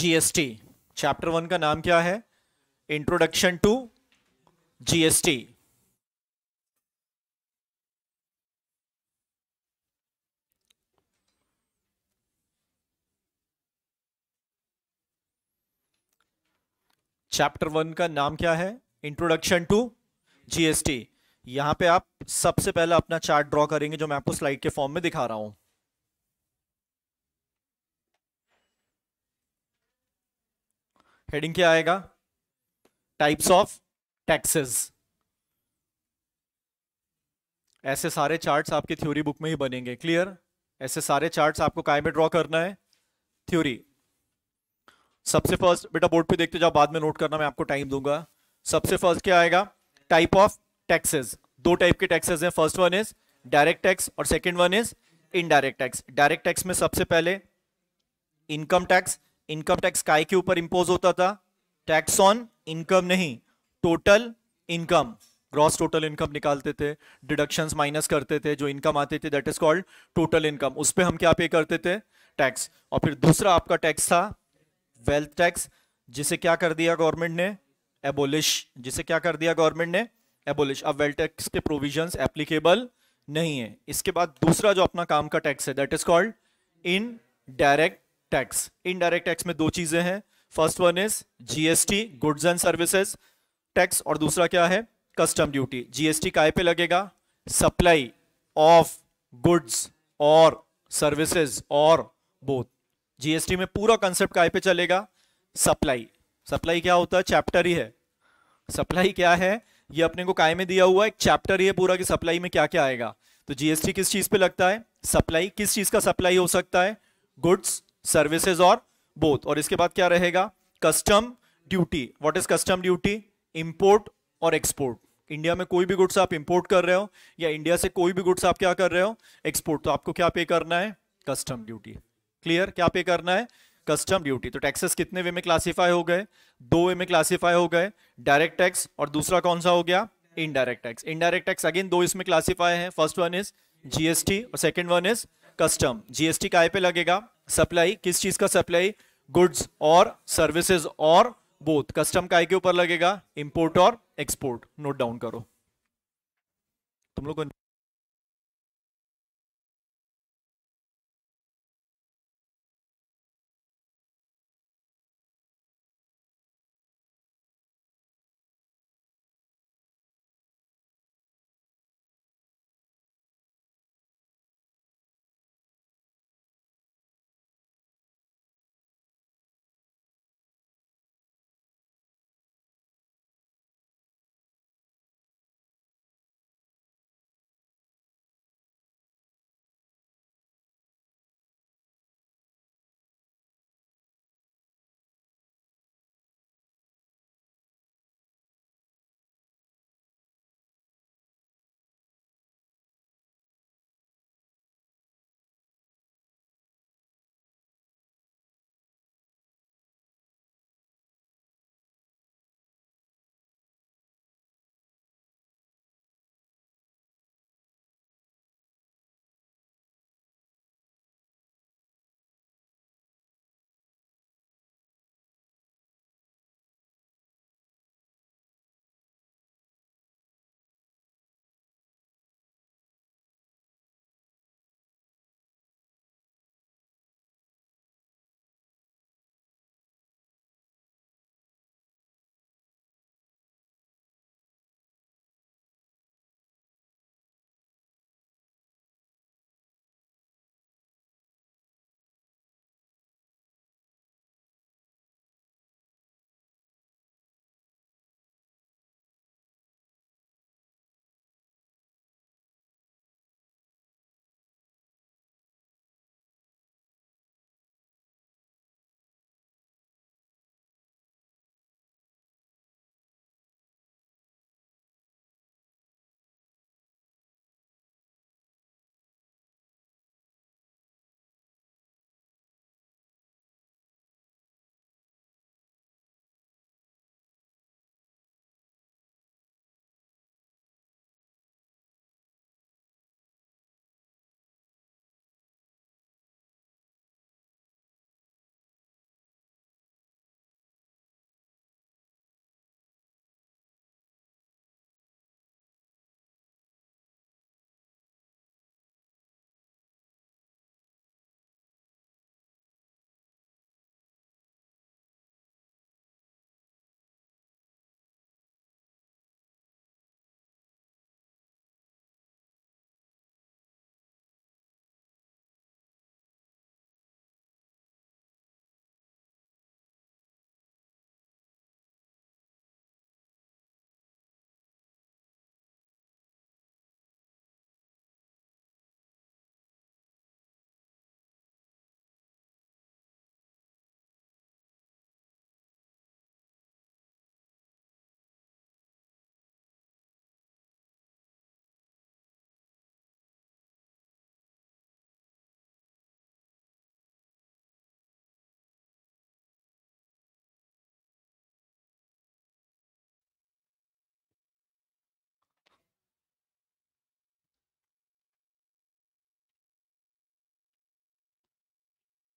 GST chapter one का नाम क्या है introduction to GST chapter one का नाम क्या है इंट्रोडक्शन टू जीएसटी यहां पे आप सबसे पहले अपना चार्ट ड्रॉ करेंगे जो मैं आपको स्लाइड के फॉर्म में दिखा रहा हूं हेडिंग क्या आएगा टाइप्स ऑफ टैक्सेस ऐसे सारे चार्ट्स आपके थ्योरी बुक में ही बनेंगे क्लियर ऐसे सारे चार्ट्स आपको काय में ड्रॉ करना है थ्योरी सबसे फर्स्ट बेटा बोर्ड पे देखते जाओ बाद में नोट करना मैं आपको टाइम दूंगा सबसे फर्स्ट क्या आएगा टाइप ऑफ टैक्सेस दो टाइप के टैक्सेस हैं first one is direct tax और second one is indirect tax direct tax में सबसे पहले इनकम टैक्स इनकम टैक्स काय के ऊपर इंपोज होता था टैक्स ऑन इनकम नहीं total income gross total income निकालते थे डिडक्शंस माइनस करते थे जो इनकम आते थे that is called total income उस पर हम क्या पे करते थे टैक्स और फिर दूसरा आपका टैक्स था वेल्थ टैक्स जिसे क्या कर दिया गवर्नमेंट ने एबोलिश जिसे क्या कर दिया गवर्नमेंट ने एबोलिश अब वेल टैक्स के प्रोविजंस एप्लीकेबल नहीं है इसके बाद दूसरा जो अपना काम का टैक्स है that is called indirect tax indirect tax में दो चीजें हैं first one is GST goods and services tax और दूसरा क्या है कस्टम ड्यूटी जीएसटी काय पे लगेगा सप्लाई ऑफ गुड्स और सर्विसेज और बोथ जीएसटी में पूरा कंसेप्ट काय पे चलेगा सप्लाई सप्लाई क्या होता है चैप्टर ही है सप्लाई क्या है ये अपने को काय में दिया हुआ एक चैप्टर ये पूरा कि सप्लाई में क्या क्या आएगा तो जीएसटी किस चीज पे लगता है सप्लाई किस चीज का सप्लाई हो सकता है गुड्स सर्विसेज और बोथ और इसके बाद क्या रहेगा custom duty what is custom duty import और एक्सपोर्ट इंडिया में कोई भी गुड्स आप इंपोर्ट कर रहे हो या इंडिया से कोई भी गुड्स आप क्या कर रहे हो एक्सपोर्ट तो आपको क्या पे करना है कस्टम ड्यूटी क्लियर क्या पे करना है कस्टम ड्यूटी तो टैक्सेस कितने वे में क्लासीफाई हो गए दो वे में क्लासीफाई हो गए डायरेक्ट टैक्स और दूसरा कौन सा हो गया indirect tax indirect tax again दो इसमें क्लासीफाई है फर्स्ट वन इज जीएसटी और second one is custom GST काय पे लगेगा सप्लाई किस चीज का सप्लाई गुड्स और सर्विसेज और बोथ कस्टम काय के ऊपर लगेगा इंपोर्ट और एक्सपोर्ट नोट डाउन करो तुम लोग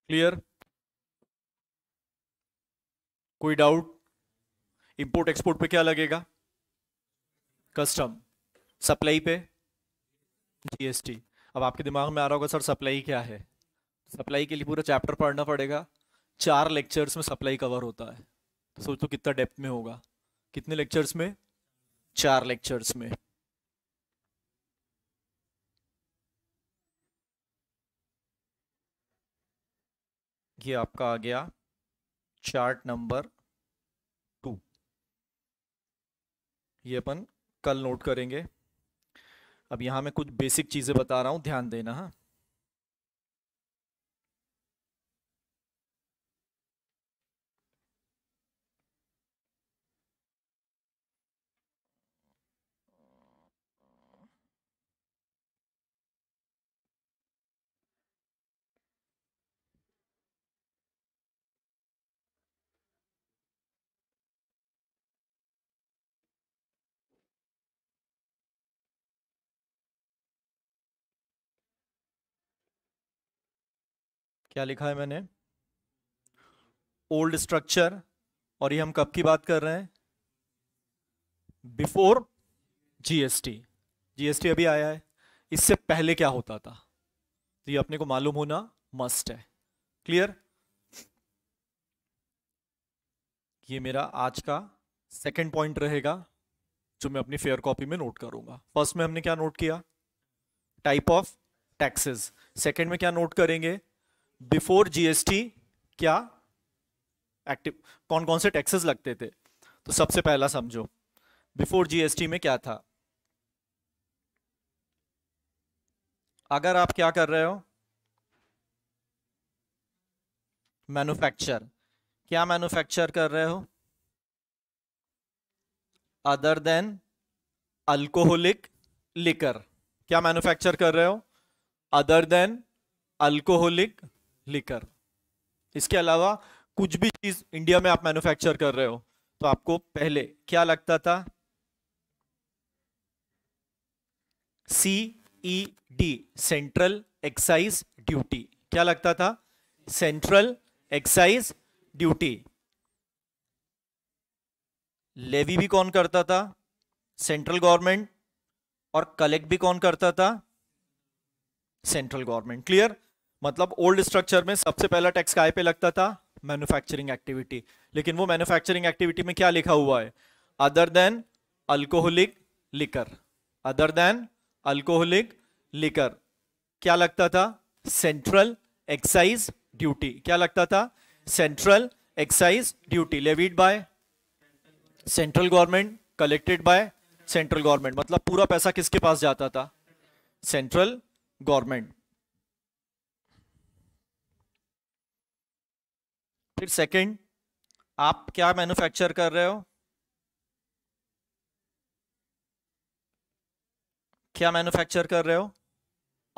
क्लियर कोई डाउट इंपोर्ट एक्सपोर्ट पे क्या लगेगा कस्टम सप्लाई पे जीएसटी अब आपके दिमाग में आ रहा होगा सर सप्लाई क्या है सप्लाई के लिए पूरा चैप्टर पढ़ना पड़ेगा चार लेक्चर्स में सप्लाई कवर होता है तो सोचो कितना डेप्थ में होगा कितने लेक्चर्स में चार लेक्चर्स में ये आपका आ गया चार्ट नंबर टू ये अपन कल नोट करेंगे अब यहाँ मैं कुछ बेसिक चीज़ें बता रहा हूं ध्यान देना हाँ क्या लिखा है मैंने ओल्ड स्ट्रक्चर और ये हम कब की बात कर रहे हैं बिफोर जीएसटी जीएसटी अभी आया है इससे पहले क्या होता था तो ये अपने को मालूम होना मस्ट है क्लियर ये मेरा आज का सेकंड पॉइंट रहेगा जो मैं अपनी फेयर कॉपी में नोट करूंगा फर्स्ट में हमने क्या नोट किया टाइप ऑफ टैक्सेस सेकंड में क्या नोट करेंगे बिफोर जीएसटी क्या एक्टिव कौन कौन से टैक्सेस लगते थे तो सबसे पहला समझो बिफोर जीएसटी में क्या था अगर आप क्या कर रहे हो मैन्युफैक्चर क्या मैन्युफैक्चर कर रहे हो अदर देन अल्कोहलिक लिकर क्या मैन्युफैक्चर कर रहे हो अदर देन अल्कोहलिक लेकर इसके अलावा कुछ भी चीज इंडिया में आप मैन्युफैक्चर कर रहे हो तो आपको पहले क्या लगता था C E D central excise duty क्या लगता था सेंट्रल एक्साइज ड्यूटी लेवी भी कौन करता था सेंट्रल गवर्नमेंट और कलेक्ट भी कौन करता था सेंट्रल गवर्नमेंट क्लियर मतलब ओल्ड स्ट्रक्चर में सबसे पहला टैक्स काय पे लगता था मैन्युफैक्चरिंग एक्टिविटी लेकिन वो मैन्युफैक्चरिंग एक्टिविटी में क्या लिखा हुआ है other than alcoholic liquor other than alcoholic liquor क्या लगता था सेंट्रल एक्साइज ड्यूटी क्या लगता था central excise duty levied by central government collected by central government मतलब पूरा पैसा किसके पास जाता था सेंट्रल गवर्नमेंट फिर सेकंड आप क्या मैन्युफैक्चर कर रहे हो क्या मैन्युफैक्चर कर रहे हो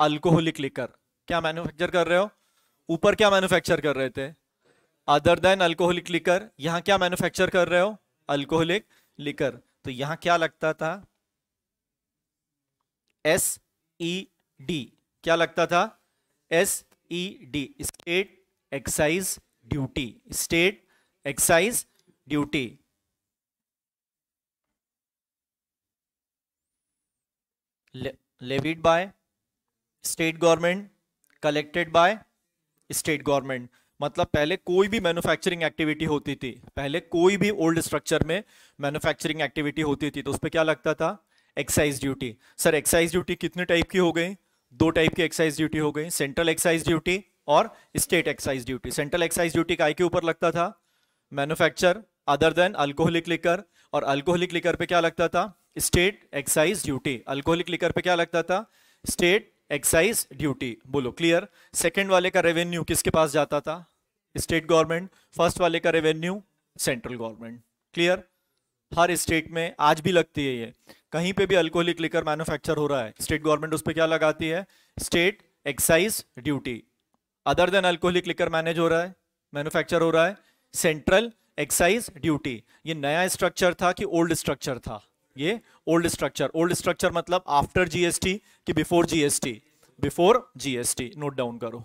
अल्कोहलिक लिकर क्या मैन्युफैक्चर कर रहे हो ऊपर क्या मैन्युफैक्चर कर रहे थे अदर देन अल्कोहलिक लिकर यहां क्या मैन्युफैक्चर कर रहे हो अल्कोहलिक लिकर तो यहां क्या लगता था एस ई डी क्या लगता था S E D state excise duty state excise duty levied by state government collected by state government मतलब पहले कोई भी मैन्युफैक्चरिंग एक्टिविटी होती थी पहले कोई भी ओल्ड स्ट्रक्चर में मैन्युफैक्चरिंग एक्टिविटी होती थी तो उस पर क्या लगता था excise duty sir excise duty कितने टाइप की हो गई दो टाइप की एक्साइज ड्यूटी हो गई सेंट्रल एक्साइज ड्यूटी और state excise duty central excise duty काय के ऊपर लगता था manufacture other than alcoholic liquor और अल्कोहलिक लिकर पे क्या लगता था state excise duty alcoholic liquor पे क्या लगता था स्टेट एक्साइज ड्यूटी बोलो क्लियर सेकेंड वाले का रेवेन्यू किसके पास जाता था स्टेट गवर्नमेंट फर्स्ट वाले का रेवेन्यू सेंट्रल गवर्नमेंट क्लियर हर स्टेट में आज भी लगती है ये कहीं पे भी अल्कोहलिक लिकर मैन्युफैक्चर हो रहा है स्टेट गवर्नमेंट उस पर क्या लगाती है state excise duty other than alcoholic liquor manage हो रहा है मैन्युफैक्चर हो रहा है सेंट्रल एक्साइज ड्यूटी ये नया स्ट्रक्चर था कि ओल्ड स्ट्रक्चर था ये ओल्ड स्ट्रक्चर ओल्ड स्ट्रक्चर मतलब आफ्टर जीएसटी कि before GST before GST note down करो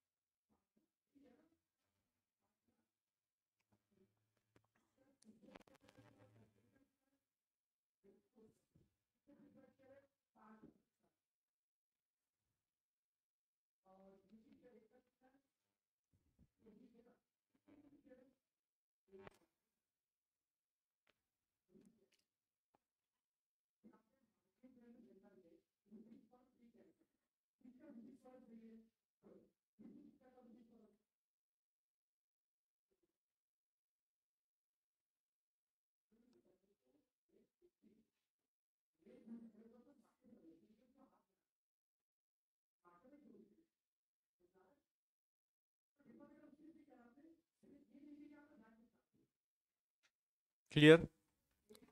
क्लियर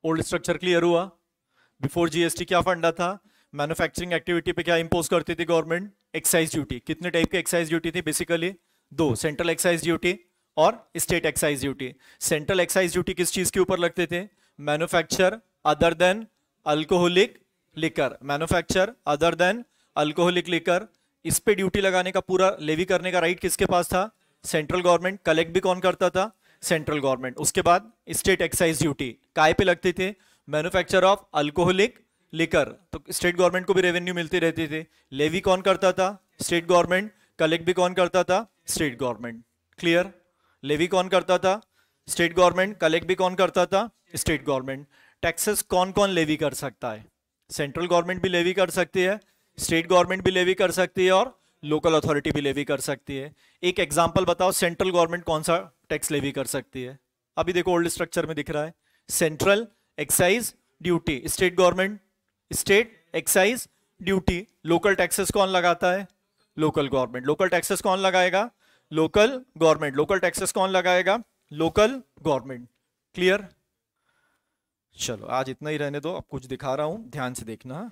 ओल्ड स्ट्रक्चर क्लियर हुआ बिफोर जीएसटी क्या फंडा था मैन्युफैक्चरिंग एक्टिविटी पे क्या इम्पोज करती थी गवर्नमेंट एक्साइज ड्यूटी कितने टाइप की एक्साइज ड्यूटी थी बेसिकली दो सेंट्रल एक्साइज ड्यूटी और state excise duty central excise duty किस चीज़ के ऊपर लगते थे manufacture other than alcoholic liquor manufacture other than alcoholic liquor इस पे ड्यूटी लगाने का पूरा लेवी करने का राइट किसके पास था सेंट्रल गवर्नमेंट कलेक्ट भी कौन करता था सेंट्रल गवर्नमेंट उसके बाद स्टेट एक्साइज ड्यूटी काय पे लगती थी मैन्युफैक्चर ऑफ अल्कोहलिक लेकर तो स्टेट गवर्नमेंट को भी रेवेन्यू मिलते रहते थे लेवी कौन करता था स्टेट गवर्नमेंट कलेक्ट भी कौन करता था स्टेट गवर्नमेंट क्लियर लेवी कौन करता था स्टेट गवर्नमेंट कलेक्ट भी कौन करता था स्टेट गवर्नमेंट टैक्सेस कौन कौन लेवी कर सकता है सेंट्रल गवर्नमेंट भी लेवी कर सकती है स्टेट गवर्नमेंट भी लेवी कर सकती है और लोकल अथॉरिटी भी लेवी कर सकती है एक एग्जाम्पल बताओ सेंट्रल गवर्नमेंट कौन सा टैक्स लेवी कर सकती है अभी देखो ओल्ड स्ट्रक्चर में दिख रहा है central excise duty state government state excise duty local taxes कौन लगाता है लोकल गवर्नमेंट लोकल टैक्सेस कौन लगाएगा लोकल गवर्नमेंट लोकल टैक्सेस कौन लगाएगा लोकल गवर्नमेंट क्लियर चलो आज इतना ही रहने दो अब कुछ दिखा रहा हूं ध्यान से देखना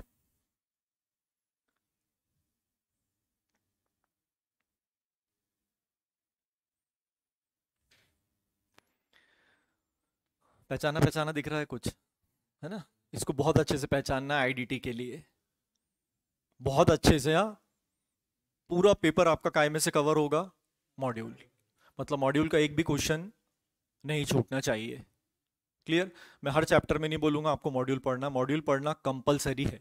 पहचाना पहचाना दिख रहा है कुछ है ना इसको बहुत अच्छे से पहचानना है आईडीटी के लिए बहुत अच्छे से हाँ पूरा पेपर आपका कायमे से कवर होगा मॉड्यूल मतलब मॉड्यूल का एक भी क्वेश्चन नहीं छूटना चाहिए क्लियर मैं हर चैप्टर में नहीं बोलूंगा आपको मॉड्यूल पढ़ना मॉड्यूल पढ़ना कंपलसरी है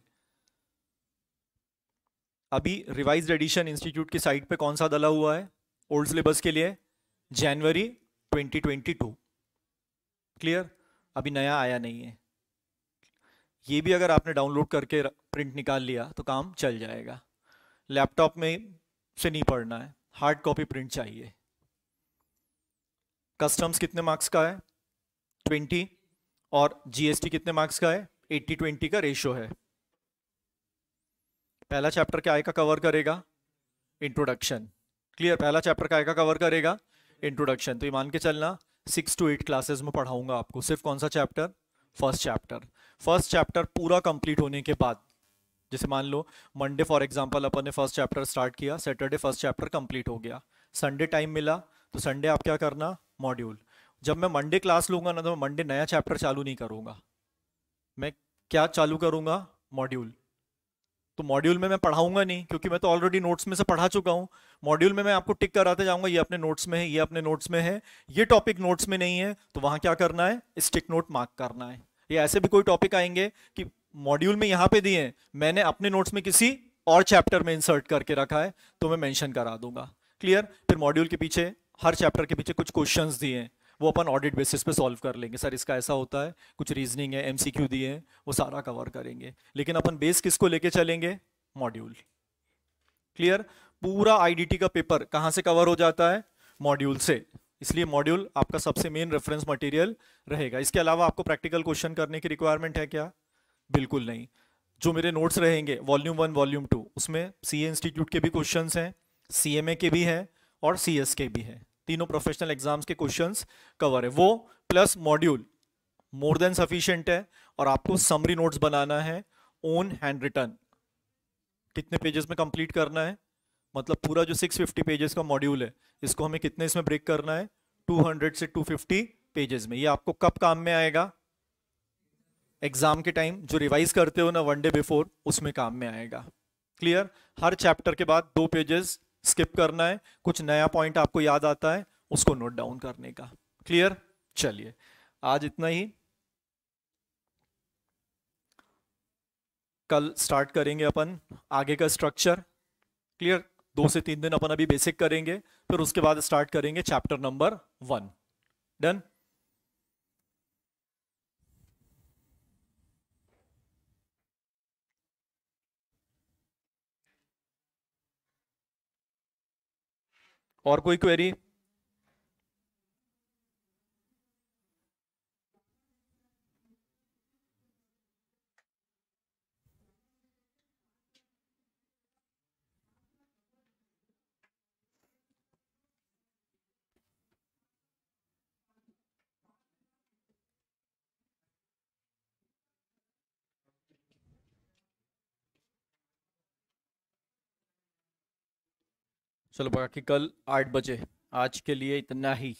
अभी रिवाइज एडिशन इंस्टीट्यूट की साइट पे कौन सा डला हुआ है ओल्ड सिलेबस के लिए जनवरी 2022 क्लियर अभी नया आया नहीं है ये भी अगर आपने डाउनलोड करके प्रिंट निकाल लिया तो काम चल जाएगा लैपटॉप में से नहीं पढ़ना है हार्ड कॉपी प्रिंट चाहिए कस्टम्स कितने मार्क्स का है ट्वेंटी और जीएसटी कितने मार्क्स का है एट्टी ट्वेंटी का रेशो है पहला चैप्टर क्या आएगा कवर करेगा इंट्रोडक्शन क्लियर पहला चैप्टर का आएगा कवर करेगा इंट्रोडक्शन तो ये मान के चलना सिक्स टू एट क्लासेस में पढ़ाऊंगा आपको सिर्फ कौन सा chapter first chapter first chapter पूरा कंप्लीट होने के बाद जैसे मान लो मंडे फॉर एग्जांपल अपन ने फर्स्ट चैप्टर स्टार्ट किया सैटरडे फर्स्ट चैप्टर कंप्लीट हो गया संडे टाइम मिला तो संडे आप क्या करना मॉड्यूल जब मैं मंडे क्लास लूंगा ना तो मैं मंडे नया चैप्टर चालू नहीं करूंगा मैं क्या चालू करूंगा मॉड्यूल तो मॉड्यूल में मैं पढ़ाऊंगा नहीं क्योंकि मैं तो ऑलरेडी नोट्स में से पढ़ा चुका हूँ मॉड्यूल में मैं आपको टिक कराते जाऊंगा ये अपने नोट्स में है ये अपने नोट्स में है ये टॉपिक नोट्स में नहीं है तो वहां क्या करना है स्टिक नोट मार्क करना है या ऐसे भी कोई टॉपिक आएंगे कि मॉड्यूल में यहाँ पे दिए मैंने अपने नोट्स में किसी और चैप्टर में इंसर्ट करके रखा है तो मैं मैंशन करा दूंगा क्लियर फिर मॉड्यूल के पीछे हर चैप्टर के पीछे कुछ क्वेश्चन दिए हैं वो अपन ऑडिट बेसिस पे सॉल्व कर लेंगे सर इसका ऐसा होता है कुछ रीजनिंग है एमसीक्यू दिए हैं वो सारा कवर करेंगे लेकिन अपन बेस किसको लेके चलेंगे मॉड्यूल क्लियर पूरा आईडीटी का पेपर कहाँ से कवर हो जाता है मॉड्यूल से इसलिए मॉड्यूल आपका सबसे मेन रेफरेंस मटेरियल रहेगा इसके अलावा आपको प्रैक्टिकल क्वेश्चन करने की रिक्वायरमेंट है क्या बिल्कुल नहीं जो मेरे नोट्स रहेंगे वॉल्यूम वन वॉल्यूम टू उसमें सी इंस्टीट्यूट के भी क्वेश्चन हैं सी के भी हैं और सी के भी हैं तीनों प्रोफेशनल एग्जाम्स के क्वेश्चंस कवर है वो plus module more than sufficient है और आपको समरी नोट्स बनाना है ओन हैंड रिटर्न कितने पेजेस में कंप्लीट करना है मतलब पूरा जो 650 पेजेस का मॉड्यूल है इसको हमें कितने इसमें ब्रेक करना है 200 से 250 पेजेस में ये आपको कब काम में आएगा एग्जाम के टाइम जो रिवाइज करते हो ना वन डे बिफोर उसमें काम में आएगा क्लियर हर चैप्टर के बाद दो पेजेस स्किप करना है कुछ नया पॉइंट आपको याद आता है उसको नोट डाउन करने का क्लियर चलिए आज इतना ही कल स्टार्ट करेंगे अपन आगे का स्ट्रक्चर क्लियर दो से तीन दिन अपन अभी बेसिक करेंगे फिर उसके बाद स्टार्ट करेंगे चैप्टर नंबर वन डन और कोई क्वेरी चलो बाकी कल आठ बजे आज के लिए इतना ही